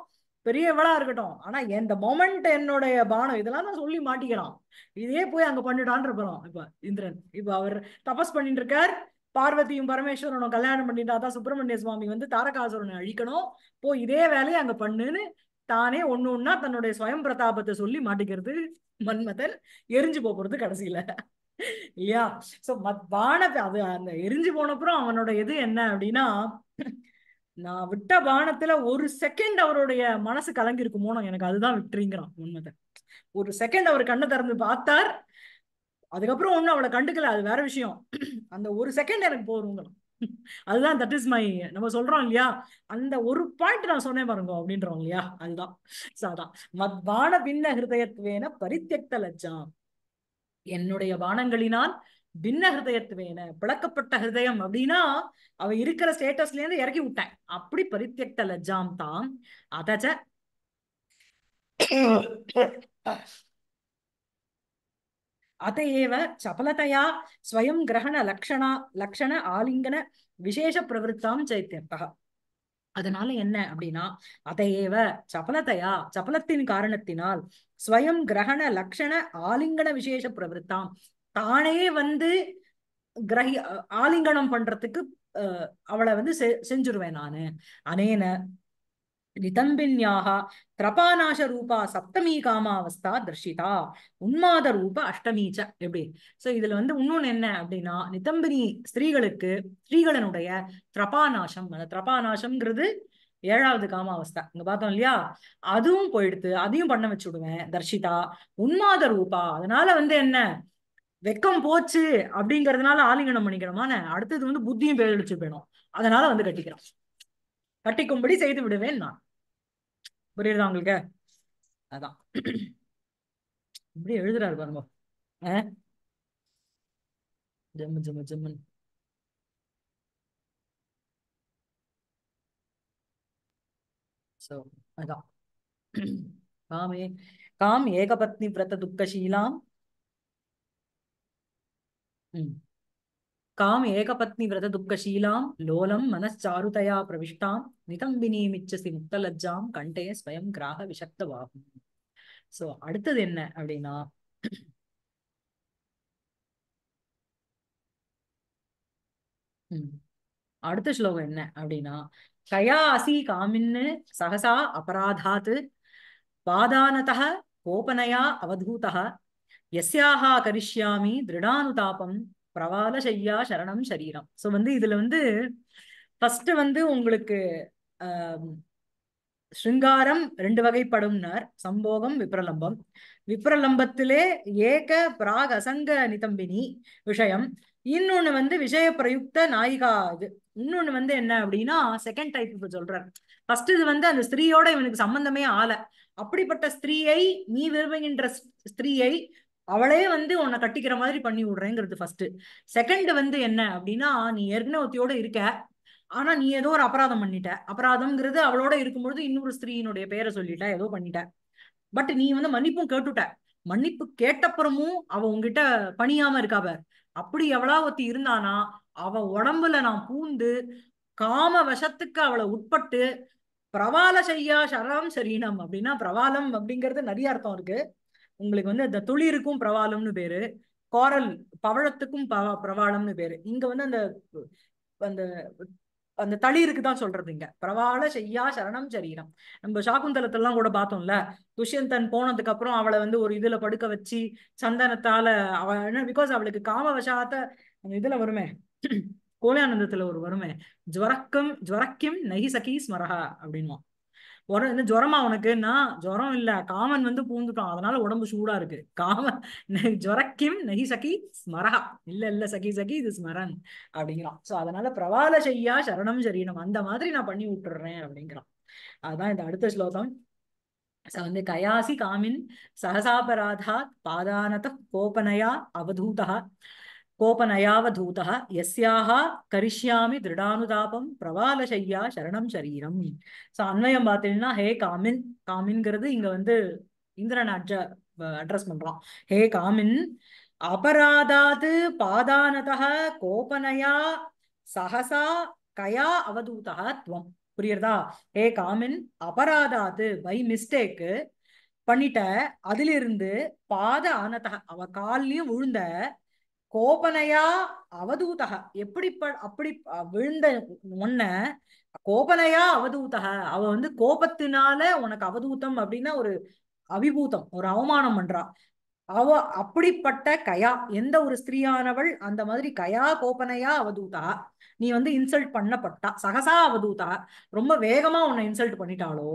பெரிய பெரியவளா இருக்கட்டும் ஆனா இந்த மொமெண்ட் என்னுடைய பானம் இதெல்லாம் நான் சொல்லி மாட்டிக்கலாம் இதே போய் அங்க பண்ணிட்டான்னு இப்ப இந்திரன் இப்ப அவர் தபஸ் பண்ணிட்டு இருக்கார் பார்வதியும் பரமேஸ்வரனும் கல்யாணம் பண்ணிட்டா தான் சுப்பிரமணிய சுவாமி வந்து தாரகாசுரனை அழிக்கணும் போ இதே வேலையை அங்க பண்ணுன்னு தானே ஒண்ணு ஒன்னா தன்னுடைய சுயம் பிரதாபத்தை சொல்லி மாட்டிக்கிறது மன்மதன் எரிஞ்சு போறது கடைசியில இல்லையா சோ மத் பானத்தை அது அந்த எரிஞ்சு போனப்புறம் அவனோட இது என்ன அப்படின்னா நான் விட்ட பானத்துல ஒரு செகண்ட் அவருடைய மனசு கலங்கிருக்குமோ எனக்கு அதுதான் விட்டுறீங்கிறான் உண்மைதை ஒரு செகண்ட் அவர் கண்ணை திறந்து பார்த்தார் அதுக்கப்புறம் ஒண்ணு அவளை கண்டுக்கல அது வேற விஷயம் அந்த ஒரு செகண்ட் எனக்கு போருங்களாம் அதுதான் தட் இஸ் மை நம்ம சொல்றோம் இல்லையா அந்த ஒரு பாயிண்ட் நான் சொன்னேன் பாருங்க அப்படின்றோம் இல்லையா அதுதான் அதான் மத்பான பின்ன ஹிருதயத்துவேன பரித்தியக்த லஜ்ஜாம் என்னுடைய பானங்களினால் பின்ன ஹிருதயத்துவேன பிளக்கப்பட்ட ஹிருதயம் அப்படின்னா அவ இருக்கிற ஸ்டேட்டஸ்ல இருந்து இறக்கி விட்டேன் அப்படி பரித்தெட்ட லஜ்ஜாம் தாம் அதஜ அதையேவ சபலதையா ஸ்வயம் கிரகண லக்ஷணா லக்ஷண ஆலிங்கன விசேஷ பிரவருத்தாம் சைத்தியர்த்தகா அதனால என்ன அப்படின்னா அதையேவ சபலதையா சபலத்தின் காரணத்தினால் ஸ்வயம் கிரகண லக்ஷண ஆலிங்கன விசேஷ பிரவருத்தாம் தானே வந்து கிரகி ஆலிங்கனம் பண்றதுக்கு அவளை வந்து செஞ்சிருவேன் நானு அனேன நிதம்பின்யாக திரபாநாச ரூபா சப்தமி காமாவஸ்தா தர்ஷிதா உன்மாத ரூப அஷ்டமீச்ச எப்படி சோ இதுல வந்து இன்னொன்னு என்ன அப்படின்னா நிதம்பினி ஸ்திரீகளுக்கு ஸ்திரீகளனுடைய திரபாநாசம் அந்த திரபாநாசம்ங்கிறது ஏழாவது காமாவஸ்தா இங்க பார்த்தோம் இல்லையா அதுவும் போயிடுத்து அதையும் பண்ண வச்சுடுவேன் தர்ஷிதா உன்மாத ரூபா அதனால வந்து என்ன வெக்கம் போச்சு அப்படிங்கறதுனால ஆலிங்கனம் பண்ணிக்கணுமான அடுத்தது வந்து புத்தியும் பேரழிச்சு போயிடும் அதனால வந்து கட்டிக்கிறான் கட்டிக்கும்படி செய்து விடுவேன் நான் புரியுதா உங்களுக்கு அதான் இப்படி எழுதுறாரு பாருங்க ஜம்மு ஜம்மு ஜம்முன் சோ அதான் காமே காம் ஏகபத்னி பிரத்த துக்கசீலாம் காம் ஏகபத்னி விரத துக்கசீலாம் லோலம் மனச்சாருதயா பிரவிஷ்டாம் நிதம்பினீமிச்சசி முக்தலஜ்ஜாம் கண்டே ஸ்வயம் கிராக விஷக்தவாகும் சோ அடுத்தது என்ன அப்படின்னா அடுத்த ஸ்லோகம் என்ன அப்படின்னா கயா அசி காமின்னு சகசா அபராதாத்து பாதானதா கோபனையா அவதூதா எஸ்யாகா கரிஷ்யாமி திருடானுதாபம் பிரபால செய்யா சரணம் சரீரம் ஸோ வந்து இதுல வந்து ஃபர்ஸ்ட் வந்து உங்களுக்கு ஸ்ருங்காரம் ரெண்டு வகைப்படும்னார் சம்போகம் விப்ரலம்பம் விப்ரலம்பத்திலே ஏக பிராக் அசங்க நிதம்பினி விஷயம் இன்னொன்னு வந்து விஷய பிரயுக்த நாயிகா இது இன்னொன்னு வந்து என்ன அப்படின்னா செகண்ட் டைப் இப்ப சொல்றாரு ஃபர்ஸ்ட் இது வந்து அந்த ஸ்திரீயோட இவனுக்கு சம்பந்தமே ஆல அப்படிப்பட்ட ஸ்திரீயை நீ விரும்புகின்ற ஸ்திரீயை அவளே வந்து உன்னை கட்டிக்கிற மாதிரி பண்ணி விடுறேங்கிறது ஃபர்ஸ்ட் செகண்ட் வந்து என்ன அப்படின்னா நீ ஏற்கனவே ஒத்தியோட இருக்க ஆனா நீ ஏதோ ஒரு அபராதம் பண்ணிட்ட அபராதம்ங்கிறது அவளோட இருக்கும்பொழுது இன்னொரு ஸ்திரீயினுடைய பேரை சொல்லிட்ட ஏதோ பண்ணிட்ட பட் நீ வந்து மன்னிப்பும் கேட்டுட்ட மன்னிப்பு கேட்டப்புறமும் அவ உங்ககிட்ட பணியாம இருக்காப அப்படி எவளா ஒத்தி இருந்தானா அவ உடம்புல நான் பூந்து காம வசத்துக்கு அவளை உட்பட்டு பிரவால செய்யா சரம் சரீனம் அப்படின்னா பிரவாலம் அப்படிங்கிறது நிறைய அர்த்தம் இருக்கு உங்களுக்கு வந்து அந்த துளிருக்கும் பிரவாலம்னு பேரு கோரல் பவழத்துக்கும் பிரபாலம்னு பேரு இங்க வந்து அந்த அந்த அந்த தளிருக்கு தான் சொல்றது இங்க பிரபால செய்யா சரணம் சரீரம் நம்ம சாக்குந்தலத்திலாம் கூட பார்த்தோம்ல துஷ்யந்தன் போனதுக்கு அப்புறம் அவளை வந்து ஒரு இதுல படுக்க வச்சு சந்தனத்தால அவ பிகாஸ் அவளுக்கு காம வசாத்த அந்த இதுல வருமே கோலியானந்தத்துல ஒரு வருமே ஜுவரக்கம் ஜுவரக்கியம் நகி சகி ஸ்மரஹா அப்படின்வான் உரம் என்ன ஜுரமா உனக்குன்னா ஜுரம் இல்ல காமன் வந்து பூந்துட்டோம் அதனால உடம்பு சூடா இருக்கு காமன் ஜொரக்கிம் நகி சகி ஸ்மரகா இல்ல இல்ல சகி சகி இது ஸ்மரன் அப்படிங்கிறான் சோ அதனால பிரவால செய்யா சரணம் சரீனம் அந்த மாதிரி நான் பண்ணி விட்டுறேன் அப்படிங்கிறான் அதான் இந்த அடுத்த ஸ்லோகம் வந்து கயாசி காமின் சஹசாபராதா பாதானத கோபனையா அவதூதா கோபநயாவதூதா எஸ்யாக கரிஷ்யாமி திருடானுதாபம் பிரபாலசையா சரணம் சரீரம் ஸோ அன்வயம் பார்த்தீங்கன்னா ஹே காமின் காமின்ங்கிறது இங்க வந்து இந்திரன் அட்ஜ அட்ரஸ் பண்றான் ஹே காமின் அபராதாது பாதானதக கோபனையா சகசா கயா அவதூதா துவம் புரியுறதா ஹே காமின் அபராதாது பை மிஸ்டேக்கு பண்ணிட்ட அதிலிருந்து பாத ஆனத அவ கால்லயும் விழுந்த கோபனையா அவதூதக எப்படி அப்படி விழுந்த ஒன்ன கோபனையா அவதூதக அவ வந்து கோபத்தினால உனக்கு அவதூதம் அப்படின்னா ஒரு அபிபூதம் ஒரு அவமானம் பண்றா அவ அப்படிப்பட்ட கயா எந்த ஒரு ஸ்திரீயானவள் அந்த மாதிரி கயா கோபனையா அவதூதா நீ வந்து இன்சல்ட் பண்ணப்பட்டா சகசா அவதூதா ரொம்ப வேகமா உன்னை இன்சல்ட் பண்ணிட்டாலோ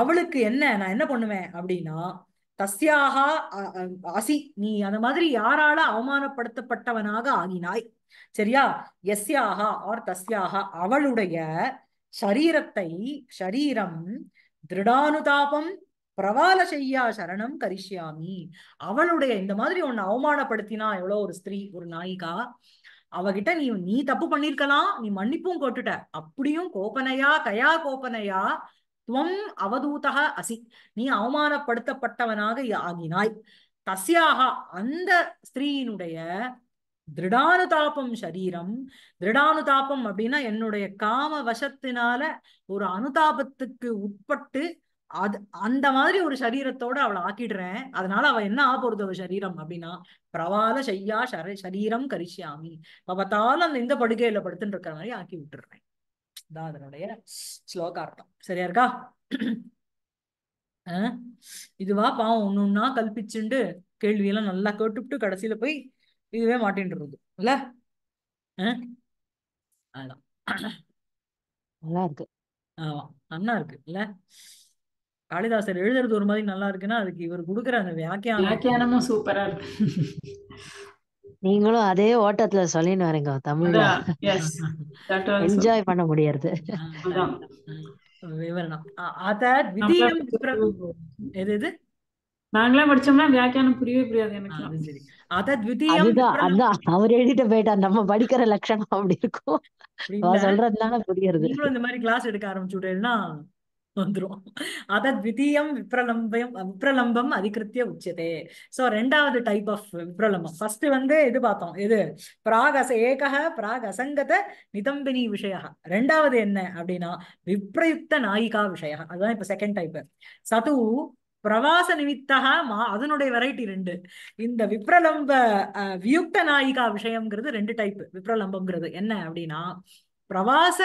அவளுக்கு என்ன நான் என்ன பண்ணுவேன் அப்படின்னா தஸ்யாகா அசி நீ அந்த மாதிரி யாரால அவமானப்படுத்தப்பட்டவனாக ஆகினாய் சரியா எஸ்யாகா ஆர் தஸ்யாகா அவளுடைய சரீரத்தை ஷரீரம் திருடானுதாபம் பிரவால செய்யா சரணம் கரிஷ்யாமி அவளுடைய இந்த மாதிரி உன்னை அவமானப்படுத்தினா எவ்வளோ ஒரு ஸ்திரீ ஒரு நாயிகா அவகிட்ட நீ நீ தப்பு பண்ணிருக்கலாம் நீ மன்னிப்பும் கோட்டுட்ட அப்படியும் கோபனையா கயா கோபனையா துவம் அவதூதக அசி நீ அவமானப்படுத்தப்பட்டவனாக ஆகினாய் தஸ்யாக அந்த ஸ்திரீயினுடைய திருடானுதாபம் சரீரம் திருடானுதாபம் அப்படின்னா என்னுடைய காம வசத்தினால ஒரு அனுதாபத்துக்கு உட்பட்டு அது அந்த மாதிரி ஒரு சரீரத்தோட அவளை ஆக்கிடுறேன் அதனால அவ என்ன ஆக ஒரு சரீரம் அப்படின்னா பிரவால செய்யா சர சரீரம் கரிசியாமி அவ தாலும் அந்த இந்த படுகையில படுத்துட்டு இருக்கிற மாதிரி ஆக்கி விட்டுடுறேன் தான் அதனுடைய ஸ்லோகார்த்தம் சரியா இருக்கா இதுவா பாவம் ஒன்னு ஒன்னா கல்பிச்சுண்டு கேள்வியெல்லாம் நல்லா கேட்டுவிட்டு கடைசியில போய் இதுவே மாட்டின் இல்ல அதான் நல்லா இருக்கு ஆமா நல்லா இருக்கு இல்ல காளிதாசர் எழுதுறது ஒரு மாதிரி நல்லா இருக்குன்னா அதுக்கு இவர் கொடுக்குற அந்த வியாக்கியானம் வியாக்கியானமும் சூப்பரா இருக்கு நீங்களும் அதே ஓட்டத்துல சொல்லின்னு வரீங்க தமிழ்ல என்ஜாய் பண்ண முடியறது விவரணம் அத விதியம் எது எது நாங்களே படிச்சோம்னா வியாக்கியானம் புரியவே புரியாது எனக்கு அதான் அவர் எழுதிட்டு போயிட்டா நம்ம படிக்கிற லட்சணம் அப்படி இருக்கும் சொல்றதுனால புரியுது இந்த மாதிரி கிளாஸ் எடுக்க ஆரம்பிச்சு விட்டேன்னா வந்துடும் அத த்விதீயம் விப்ரலம்பம் விப்ரலம்பம் அதிகிருத்திய உச்சதே சோ ரெண்டாவது டைப் ஆஃப் விப்ரலம்பம் ஃபர்ஸ்ட் வந்து இது பார்த்தோம் இது பிராகச ஏக பிராக அசங்கத நிதம்பினி விஷய ரெண்டாவது என்ன அப்படின்னா விப்ரயுக்த நாயிகா விஷய அதுதான் இப்ப செகண்ட் டைப் சது பிரவாச நிமித்தகா மா அதனுடைய வெரைட்டி ரெண்டு இந்த விப்ரலம்ப வியுக்த நாயிகா விஷயம்ங்கிறது ரெண்டு டைப் விப்ரலம்பம்ங்கிறது என்ன அப்படின்னா பிரவாச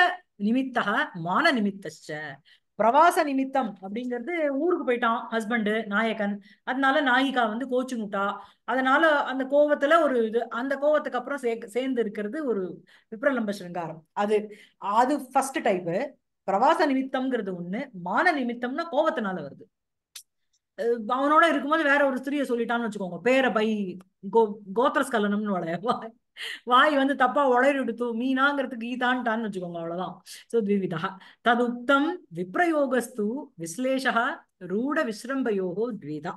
நிமித்தக மான நிமித்த பிரவாச நிமித்தம் அப்படிங்கிறது ஊருக்கு போயிட்டான் ஹஸ்பண்டு நாயகன் அதனால நாயிகா வந்து கோச்சு முட்டா அதனால அந்த கோவத்துல ஒரு இது அந்த கோவத்துக்கு அப்புறம் சே சேர்ந்து இருக்கிறது ஒரு விப்ரலம்ப சிருங்காரம் அது அது ஃபர்ஸ்ட் டைப்பு பிரவாச நிமித்தம்ங்கிறது ஒண்ணு மான நிமித்தம்னா கோவத்தினால வருது அவனோட இருக்கும்போது வேற ஒரு ஸ்திரியை சொல்லிட்டான்னு வச்சுக்கோங்க பேரை பை கோ கோத்திரஸ்கலனம்னு வளையவா வாய் வந்து தப்பா உளறி விடுத்து மீனாங்கிறதுக்கு ஈதான்டான்னு வச்சுக்கோங்க அவ்வளவுதான் சோ த்விவிதா ததுத்தம் விப்ரயோகஸ்து விஸ்லேஷா ரூட விஸ்ரம்பயோகோ த்விதா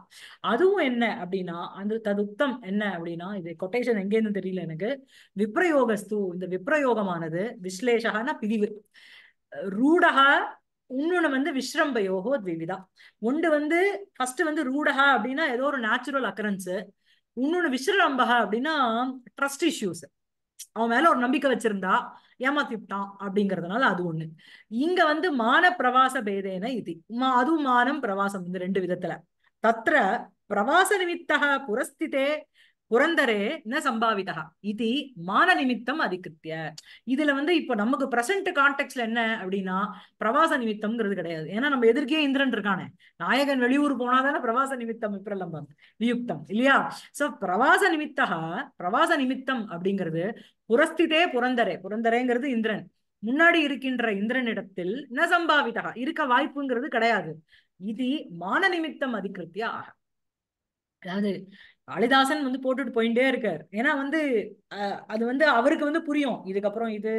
அதுவும் என்ன அப்படின்னா அந்த ததுத்தம் என்ன அப்படின்னா இது கொட்டேஷன் எங்கேருந்து தெரியல எனக்கு விப்ரயோகஸ்து இந்த விப்ரயோகமானது விஸ்லேஷகனா பிரிவு ரூடகா இன்னொன்னு வந்து விஸ்ரம்பயோகோ த்விதா ஒன்று வந்து ஃபர்ஸ்ட் வந்து ரூடகா அப்படின்னா ஏதோ ஒரு நேச்சுரல் அக்கரன்ஸு இன்னொன்னு விஸ்ரலம்பகா அப்படின்னா ட்ரஸ்ட் இஷ்யூஸ் அவன் மேல ஒரு நம்பிக்கை வச்சிருந்தா விட்டான் அப்படிங்கறதுனால அது ஒண்ணு இங்க வந்து மான பிரவாச பேதேன இது அதுவும் மானம் பிரவாசம் இந்த ரெண்டு விதத்துல தத்திர பிரவாச நிமித்தக புரஸ்திதே புரந்தரே ந சம்பாவிதா இது மான நிமித்தம் அதிகிருத்திய இதுல வந்து இப்போ நமக்கு பிரசன்ட் கான்டெக்ட்ல என்ன அப்படின்னா பிரவாச நிமித்தம்ங்கிறது கிடையாது ஏன்னா நம்ம எதிர்க்கே இந்திரன் இருக்கானே நாயகன் வெளியூர் போனாதானே பிரவாச நிமித்தம் விப்ரலம்பம் நியுக்தம் இல்லையா சோ பிரவாச நிமித்தா பிரவாச நிமித்தம் அப்படிங்கிறது புரஸ்திதே புரந்தரே புரந்தரேங்கிறது இந்திரன் முன்னாடி இருக்கின்ற இந்திரனிடத்தில் ந சம்பாவிதா இருக்க வாய்ப்புங்கிறது கிடையாது இது மான நிமித்தம் அதிகிருத்திய அதாவது காளிதாசன் வந்து போட்டுட்டு போயிட்டே இருக்காரு ஏன்னா வந்து அது வந்து அவருக்கு வந்து புரியும் இதுக்கப்புறம் இது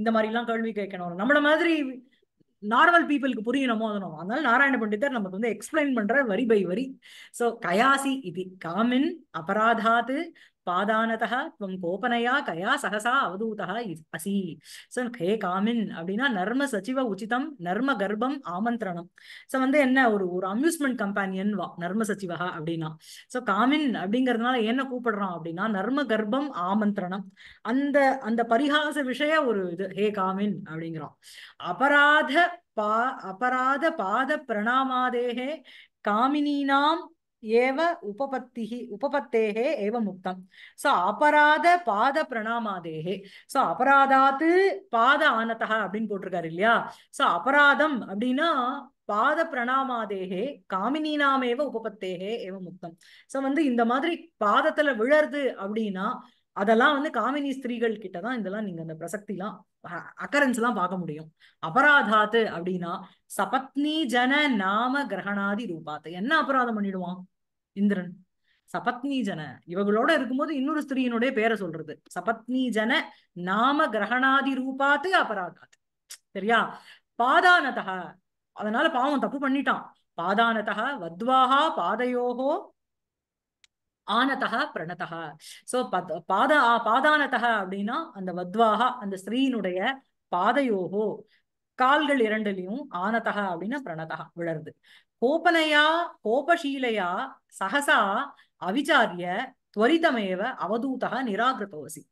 இந்த மாதிரி எல்லாம் கேள்வி கேட்கணும் நம்மள மாதிரி நார்மல் பீப்புளுக்கு புரியணுமோ அதனும் அதனால நாராயண பண்டிதர் நமக்கு வந்து எக்ஸ்பிளைன் பண்ற வரி பை வரி சோ கயாசி இது காமின் அபராதாது பாதானதா துவம் கோபனையா கயா சகசா அவதூதா அசி சோ ஹே காமின் அப்படின்னா நர்ம சச்சிவ உச்சிதம் நர்ம கர்ப்பம் ஆமந்திரணம் ஸோ வந்து என்ன ஒரு ஒரு அம்யூஸ்மெண்ட் கம்பானியன் வா நர்ம சச்சிவா அப்படின்னா ஸோ காமின் அப்படிங்கிறதுனால என்ன கூப்பிடுறோம் அப்படின்னா நர்ம கர்ப்பம் ஆமந்திரணம் அந்த அந்த பரிகாச விஷய ஒரு இது ஹே காமின் அப்படிங்கிறோம் அபராத பா அபராத பாத பிரணாமாதேகே காமினீனாம் ஏவ உபபத்திகி உபபத்தேகே ஏவ முக்தம் சோ அபராத பாத பிரணாமாதேகே சோ அபராதாத்து பாத ஆனதா அப்படின்னு போட்டிருக்காரு இல்லையா சோ அபராதம் அப்படின்னா பாத பிரணாமாதேகே காமினீனாமேவ உபபத்தேகே ஏவ முக்தம் சோ வந்து இந்த மாதிரி பாதத்துல விழறது அப்படின்னா அதெல்லாம் வந்து காமினி ஸ்திரீகள் கிட்டதான் இதெல்லாம் நீங்க அந்த பிரசக்தி எல்லாம் அக்கரன்ஸ் எல்லாம் பார்க்க முடியும் அபராதாத்து அப்படின்னா சபத்னி ஜன நாம கிரகணாதி ரூபாத்து என்ன அபராதம் பண்ணிடுவான் இந்திரன் சபத்னி ஜன இவங்களோட இருக்கும்போது இன்னொரு ஸ்திரீயினுடைய பேரை சொல்றது சபத்னி ஜன நாம கிரகணாதி ரூபாத்து அபராதாத் சரியா பாதானதா அதனால பாவம் தப்பு பண்ணிட்டான் பாதானதா வத்வாகா பாதையோகோ ஆனதா பிரணதா சோ பாத பாதானதா அப்படின்னா அந்த வத்வாகா அந்த ஸ்திரீயினுடைய பாதையோகோ கால்கள் இரண்டுலையும் ஆனதா அப்படின்னா பிரணதா விழருது கோபனையா கோபசீலையா சகசா அவிச்சாரிய துவரிதமேவ அவதூதக நிராகிருத்தோசி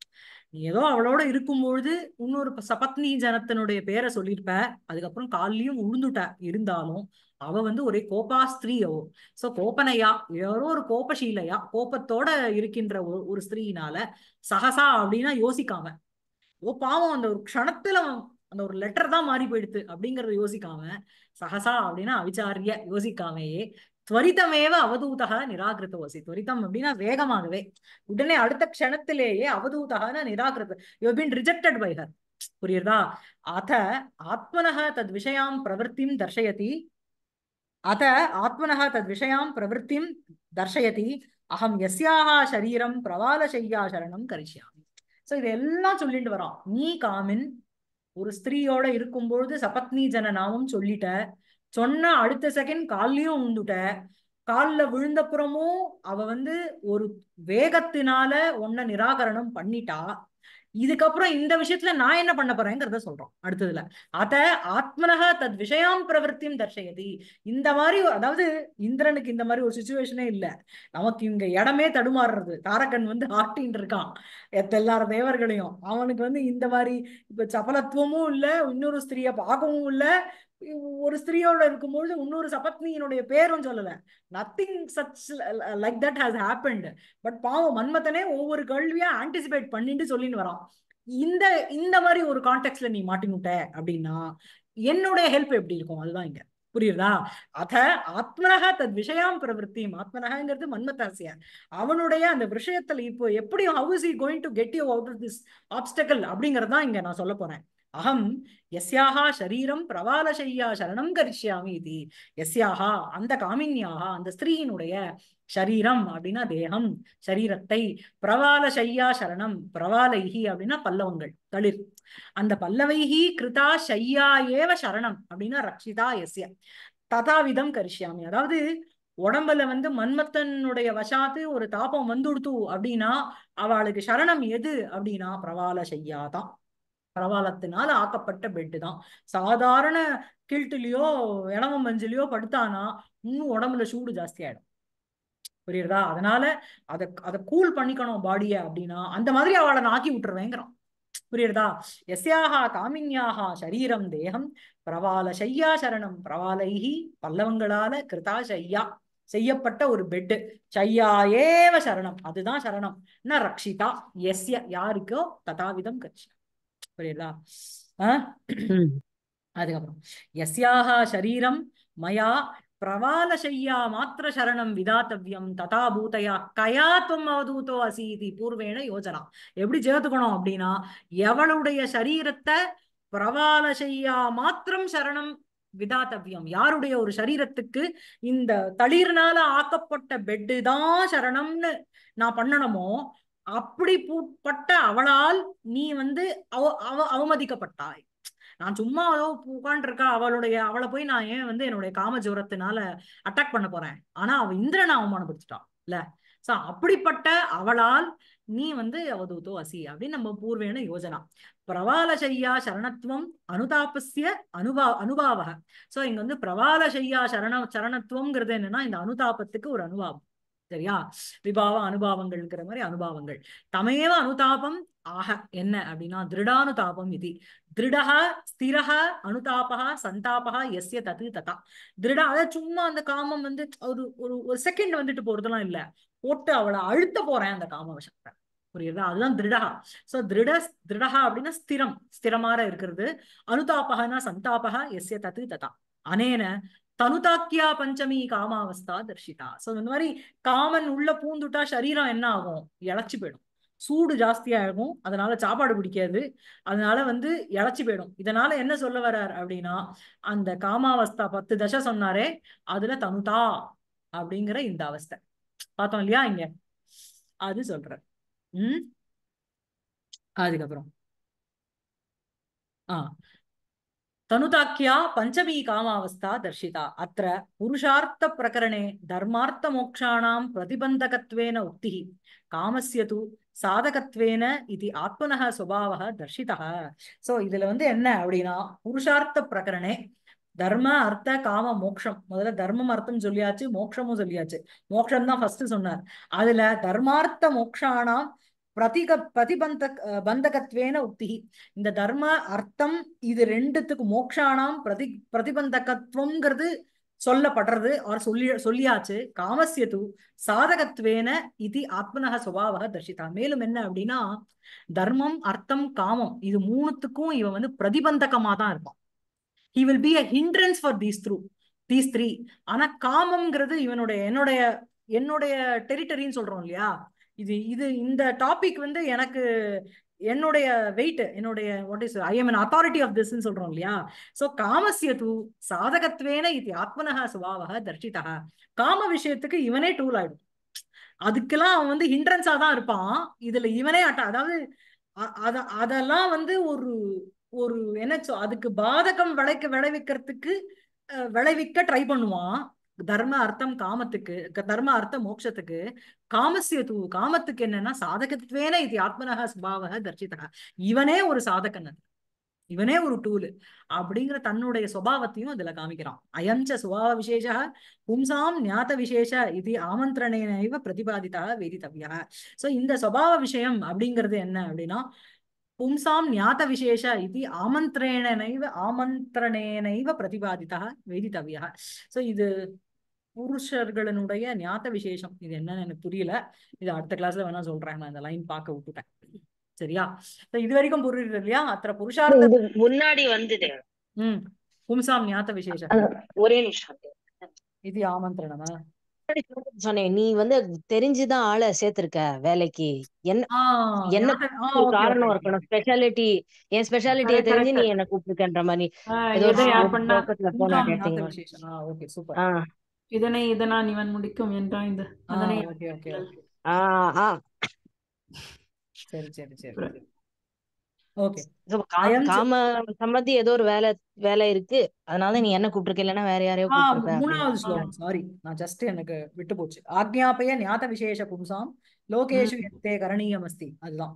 நீ ஏதோ அவளோட இருக்கும் பொழுது இன்னொரு சபத்னி ஜனத்தினுடைய பேரை சொல்லியிருப்ப அதுக்கப்புறம் காலிலையும் உழுந்துட்ட இருந்தாலும் அவ வந்து ஒரே கோபா ஸ்திரீயோ சோ கோபனையா யாரோ ஒரு கோபசீலையா கோபத்தோட இருக்கின்ற ஒரு ஸ்திரீனால சகசா அப்படின்னா யோசிக்காம ஓ பாவம் அந்த ஒரு க்ஷணத்துல அந்த ஒரு லெட்டர் தான் மாறி போயிடுது அப்படிங்கறத யோசிக்காம சகசா அப்படின்னா அவிச்சாரிய யோசிக்காமையே துவரிதமேவ அவதூதகா ஓசி துவரிதம் அப்படின்னா வேகமாகவே உடனே அடுத்த க்ஷணத்திலேயே அவதூதகனா நிராகிருத்த you been rejected by her புரியுதா அத ஆத்மனக தத் விஷயம் பிரவருத்தி தர்ஷயதி அத ஆத்மனக தத் விஷயம் பிரவருத்தி தர்ஷயதி அகம் எஸ்யாக சரீரம் பிரபாலசையா சரணம் கரிசியாமி சோ இதெல்லாம் சொல்லிட்டு வரோம் நீ காமின் ஒரு ஸ்திரீயோட இருக்கும்பொழுது சபத்னி ஜன நாமம் சொல்லிட்ட சொன்ன அடுத்த செகண்ட் கால்லயும் உந்துட்ட கால்ல விழுந்தப்புறமும் அவ வந்து ஒரு வேகத்தினால உன்ன நிராகரணம் பண்ணிட்டா இதுக்கப்புறம் இந்த விஷயத்துல நான் என்ன பண்ண போறேங்கிறத சொல்றோம் அடுத்ததுல அத ஆத்மனகா தத் விஷயம் பிரவருத்தியும் தர்சயதி இந்த மாதிரி அதாவது இந்திரனுக்கு இந்த மாதிரி ஒரு சுச்சுவேஷனே இல்ல நமக்கு இங்க இடமே தடுமாறுறது தாரகன் வந்து ஆட்டின் இருக்கான் எத்த எல்லார தேவர்களையும் அவனுக்கு வந்து இந்த மாதிரி இப்ப சபலத்துவமும் இல்ல இன்னொரு ஸ்திரீய பார்க்கவும் இல்ல ஒரு ஸ்திரீயோட இருக்கும்பொழுது இன்னொரு சபத்னியினுடைய பேரும் சொல்லல nothing such like that has happened but பாவம் மன்மத்தனே ஒவ்வொரு கல்வியா ஆன்டிசிபேட் பண்ணிட்டு சொல்லின்னு வரான் இந்த இந்த மாதிரி ஒரு கான்டெக்ட்ல நீ மாட்டினுட்ட அப்படின்னா என்னுடைய ஹெல்ப் எப்படி இருக்கும் அதுதான் இங்க புரியுதா அத ஆத்மனக தத் விஷயம் பிரவருத்தி ஆத்மனகங்கிறது மன்மதாசிய அவனுடைய அந்த விஷயத்துல இப்போ எப்படி how's he going to get you out of this obstacle அப்படிங்கறதான் இங்க நான் சொல்ல போறேன் அகம் எஸ்யாக சரீரம் பிரபாலசையா சரணம் கரிஷ்யாமி இது எஸ்யாக அந்த காமின்யாக அந்த ஸ்திரீயினுடைய சரீரம் அப்படின்னா தேகம் சரீரத்தை பிரவால சையா சரணம் பிரவாலைஹி அப்படின்னா பல்லவங்கள் தளிர் அந்த பல்லவைஹி கிருதா சையா ஏவ சரணம் அப்படின்னா ரக்ஷிதா எஸ்ய ததாவிதம் கரிஷ்யாமி அதாவது உடம்புல வந்து மன்மத்தனுடைய வசாத்து ஒரு தாபம் வந்துடுத்து அப்படின்னா அவளுக்கு சரணம் எது அப்படின்னா பிரவால செய்யாதான் பிரபாலத்தினால் ஆக்கப்பட்ட பெட்டு தான் சாதாரண கில்ட்டுலயோ இளவ மஞ்சளையோ படுத்தானா இன்னும் உடம்புல சூடு ஜாஸ்தி ஆயிடும் புரியுறதா அதனால அதை அதை கூல் பண்ணிக்கணும் பாடிய அப்படின்னா அந்த மாதிரி அவளை ஆக்கி விட்டுருவேங்கிறான் புரியுறதா எஸ்யாகா காமின்யாகா சரீரம் தேகம் பிரவால சையா சரணம் பிரவாலைகி பல்லவங்களால கிருதா சையா செய்யப்பட்ட ஒரு பெட்டு சையா ஏவ சரணம் அதுதான் சரணம் என்ன ரக்ஷிதா எஸ்ய யாருக்கோ ததாவிதம் கட்சி புரியுதா ஆஹ் அதுக்கப்புறம் எஸ்யாக சரீரம் மயா பிரவால செய்யா மாத்திர சரணம் விதாத்தவியம் ததா பூதையா கயாத்வம் துவம் அவதூதோ அசீதி பூர்வேண யோஜனா எப்படி சேர்த்துக்கணும் அப்படின்னா எவளுடைய சரீரத்தை பிரவால செய்யா மாத்திரம் சரணம் விதாத்தவியம் யாருடைய ஒரு சரீரத்துக்கு இந்த தளிர்னால ஆக்கப்பட்ட பெட்டு தான் சரணம்னு நான் பண்ணணுமோ அப்படிப்பட்ட அவளால் நீ வந்து அவ அவ அவமதிக்கப்பட்டாய் நான் சும்மா அதோ உட்காண்டிருக்கா அவளுடைய அவளை போய் நான் ஏன் வந்து என்னுடைய காம ஜோரத்தினால அட்டாக் பண்ண போறேன் ஆனா அவ இந்திரனை அவமானப்படுத்திட்டான் இல்ல சோ அப்படிப்பட்ட அவளால் நீ வந்து அவதூத்தோ அசி அப்படின்னு நம்ம பூர்வேன யோஜனா பிரபாலசையா சரணத்துவம் அனுதாபசிய அனுபா அனுபாவக சோ இங்க வந்து பிரபாலசையா சரண சரணத்துவம்ங்கிறது என்னன்னா இந்த அனுதாபத்துக்கு ஒரு அனுபாவம் சரியா விபாவ அனுபாவங்கள்ங்கிற மாதிரி அனுபவங்கள் தமையவ அனுதாபம் ஆக என்ன அப்படின்னா திருடானுதாபம் இது திருடகா ஸ்திரக அனுதாபகா சந்தாபா எஸ்ய தத்து ததா திருட அதாவது சும்மா அந்த காமம் வந்து ஒரு ஒரு ஒரு செகண்ட் வந்துட்டு போறதுலாம் இல்ல போட்டு அவளை அழுத்த போறேன் அந்த காம விஷத்தை புரியுதா அதுதான் திருடகா சோ திருட திருடகா அப்படின்னா ஸ்திரம் ஸ்திரமாற இருக்கிறது அனுதாபகனா சந்தாபகா எஸ்ய தத்து ததா அனேன தனுதாக்கியா பஞ்சமி காமாவஸ்தா தர்ஷிதா ஸோ இந்த மாதிரி காமன் உள்ள பூந்துட்டா சரீரம் என்ன ஆகும் இழைச்சி போயிடும் சூடு ஜாஸ்தியாகும் அதனால சாப்பாடு பிடிக்காது அதனால வந்து இழைச்சி போயிடும் இதனால என்ன சொல்ல வர்றார் அப்படின்னா அந்த காமாவஸ்தா பத்து தசை சொன்னாரே அதுல தனுதா அப்படிங்கிற இந்த அவஸ்தை பார்த்தோம் இல்லையா இங்க அது சொல்ற உம் அதுக்கப்புறம் ஆஹ் காமாவஸ்தா தர்ஷிதா அத்த புருஷார்த்த பிரகரணே தர்மார்த்த மோக்ஷாணாம் பிரதிபந்தகத்வேன உக்தி காமசிய து சாதகத்வேன இது ஆத்மனக சுபாவக தர்ஷிதா சோ இதுல வந்து என்ன அப்படின்னா புருஷார்த்த பிரகரணே தர்ம அர்த்த காம மோக்ஷம் முதல்ல தர்மம் அர்த்தம் சொல்லியாச்சு மோக்ஷமும் சொல்லியாச்சு மோக்ஷம் தான் ஃபர்ஸ்ட் சொன்னார் அதுல தர்மார்த்த மோக்ஷானாம் பிரதிக பிரதிபந்த பந்தகத்வேன உக்தி இந்த தர்ம அர்த்தம் இது ரெண்டுத்துக்கு மோக்ஷானாம் பிரதி பிரதிபந்தகத்துவம்ங்கிறது சொல்லப்படுறது அவர் சொல்லி சொல்லியாச்சு காமசியது சாதகத்வேன இது ஆத்மனக சுவாவக தர்ஷிதா மேலும் என்ன அப்படின்னா தர்மம் அர்த்தம் காமம் இது மூணுத்துக்கும் இவன் வந்து பிரதிபந்தகமா தான் இருப்பான் he will be a hindrance for these through these three ஆனா காமம்ங்கிறது இவனுடைய என்னுடைய என்னுடைய டெரிட்டரின்னு சொல்றோம் இல்லையா இது இது இந்த டாபிக் வந்து எனக்கு என்னுடைய வெயிட் என்னுடைய what is I am an authority of this சொல்றோம் இல்லையா சோ காமசிய தூ சாதகத்வேன இது ஆத்மனக சுபாவக தர்ஷிதா காம விஷயத்துக்கு இவனே டூல் ஆயிடும் அதுக்கெல்லாம் அவன் வந்து ஹிண்ட்ரன்ஸா தான் இருப்பான் இதுல இவனே அட்டா அதாவது அதெல்லாம் வந்து ஒரு ஒரு என்ன அதுக்கு பாதகம் விளைக்க விளைவிக்கிறதுக்கு விளைவிக்க ட்ரை பண்ணுவான் தர்ம அர்த்தம் காமத்துக்கு தர்ம அர்த்தம் மோட்சத்துக்கு காமசிய தூ காமத்துக்கு என்னன்னா சாதகத்துவேன இது ஆத்மனக சுபாவக தர்ஷித்தகா இவனே ஒரு சாதகன் இவனே ஒரு டூலு அப்படிங்கிற தன்னுடைய சுபாவத்தையும் அதுல காமிக்கிறான் அயஞ்ச சுபாவ விசேஷ பும்சாம் ஞாத்த விசேஷ இது ஆமந்திரணேனைவ பிரதிபாதிதாக வேதித்தவியா சோ இந்த சுபாவ விஷயம் அப்படிங்கிறது என்ன அப்படின்னா பும்சாம் ஞாத்த விசேஷ இது ஆமந்திரேனைவ ஆமந்திரணேனைவ பிரதிபாதிதா வேதித்தவியா சோ இது புருஷர்களினுடைய ஞாத்த விசேஷம் இது என்னன்னு எனக்கு புரியல இது அடுத்த கிளாஸ்ல வேணா சொல்றேன் நான் இந்த லைன் பார்க்க விட்டுட்டேன் சரியா இது வரைக்கும் புரியுது இல்லையா அத்தனை புருஷார்த்த முன்னாடி வந்தது உம் பும்சாம் ஞாத்த விசேஷம் ஒரே நிமிஷம் இது ஆமந்திரணமா நீ வந்து தெரிஞ்சுதான் ஆளை சேர்த்திருக்க வேலைக்கு என்ன காரணம் ஸ்பெஷாலிட்டி என் ஸ்பெஷாலிட்டிய தெரிஞ்சு நீ என்ன கூப்பிட்டுக்கன்ற மாதிரி இதனை இதனால் இவன் முடிக்கும் என்றா இந்த அதனை சரி சரி சரி ஓகே காம சம்பந்தி ஏதோ ஒரு வேலை வேலை இருக்கு அதனால நீ என்ன கூப்பிட்டு இல்லனா வேற யாரையோ மூணாவது ஸ்லோகம் சாரி நான் ஜஸ்ட் எனக்கு விட்டு போச்சு ஆக்ஞாபய ஞாத விசேஷ பும்சாம் லோகேஷு எத்தே அஸ்தி அதுதான்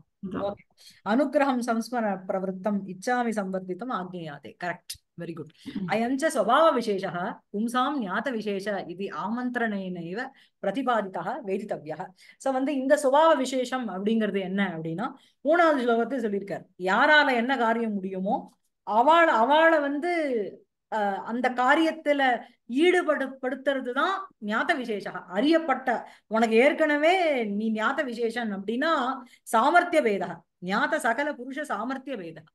ஓகே அனுகிரகம் சம்ஸ்மர பிரவருத்தம் இச்சாமி சம்வர்த்தித்தம் ஆக்ஞாதே கரெக்ட் வெரி குட் அயஞ்ச சுவாவ விசேஷ பும்சாம் ஞாத விசேஷ இது ஆமந்திரணையினைவ பிரதிபாதித்தா வேதித்தவியாக சோ வந்து இந்த சுபாவ விசேஷம் அப்படிங்கிறது என்ன அப்படின்னா மூணாவது ஸ்லோகத்தை சொல்லியிருக்காரு யாரால என்ன காரியம் முடியுமோ அவள் அவளை வந்து அந்த காரியத்துல ஈடுபடு தான் ஞாத்த விசேஷ அறியப்பட்ட உனக்கு ஏற்கனவே நீ ஞாத்த விசேஷன் அப்படின்னா சாமர்த்திய பேதா ஞாத்த சகல புருஷ சாமர்த்திய பேதகம்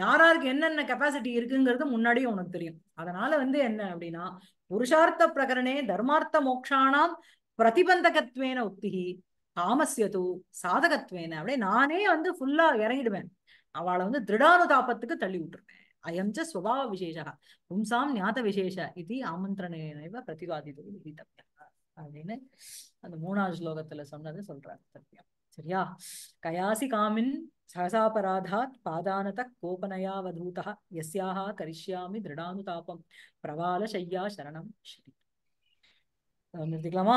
யாராருக்கு என்னென்ன கெப்பாசிட்டி இருக்குங்கிறது முன்னாடியே உனக்கு தெரியும் அதனால வந்து என்ன அப்படின்னா புருஷார்த்த பிரகரணே தர்மார்த்த மோக்ஷானாம் பிரதிபந்தகத்வேன உத்திகி காமசியது சாதகத்வேன அப்படியே நானே வந்து ஃபுல்லா இறங்கிடுவேன் அவளை வந்து திருடானுதாபத்துக்கு தள்ளி விட்டுருவேன் அயம் சுபாவ விசேஷா பும்சாம் ஞாத விசேஷ இது ஆமந்திரணைவ பிரதிவாதிதோ அப்படின்னு அந்த மூணாவது ஸ்லோகத்துல சொன்னது சொல்றாரு சத்யம் சரியா கயாசி காமின் சகசாபராதாத் பாதானத கோபனயாவதூதா எஸ்யாக கரிஷ்யாமி திருடானுதாபம் பிரபால சையா சரணம் ஸ்ரீ நிறுத்திக்கலாமா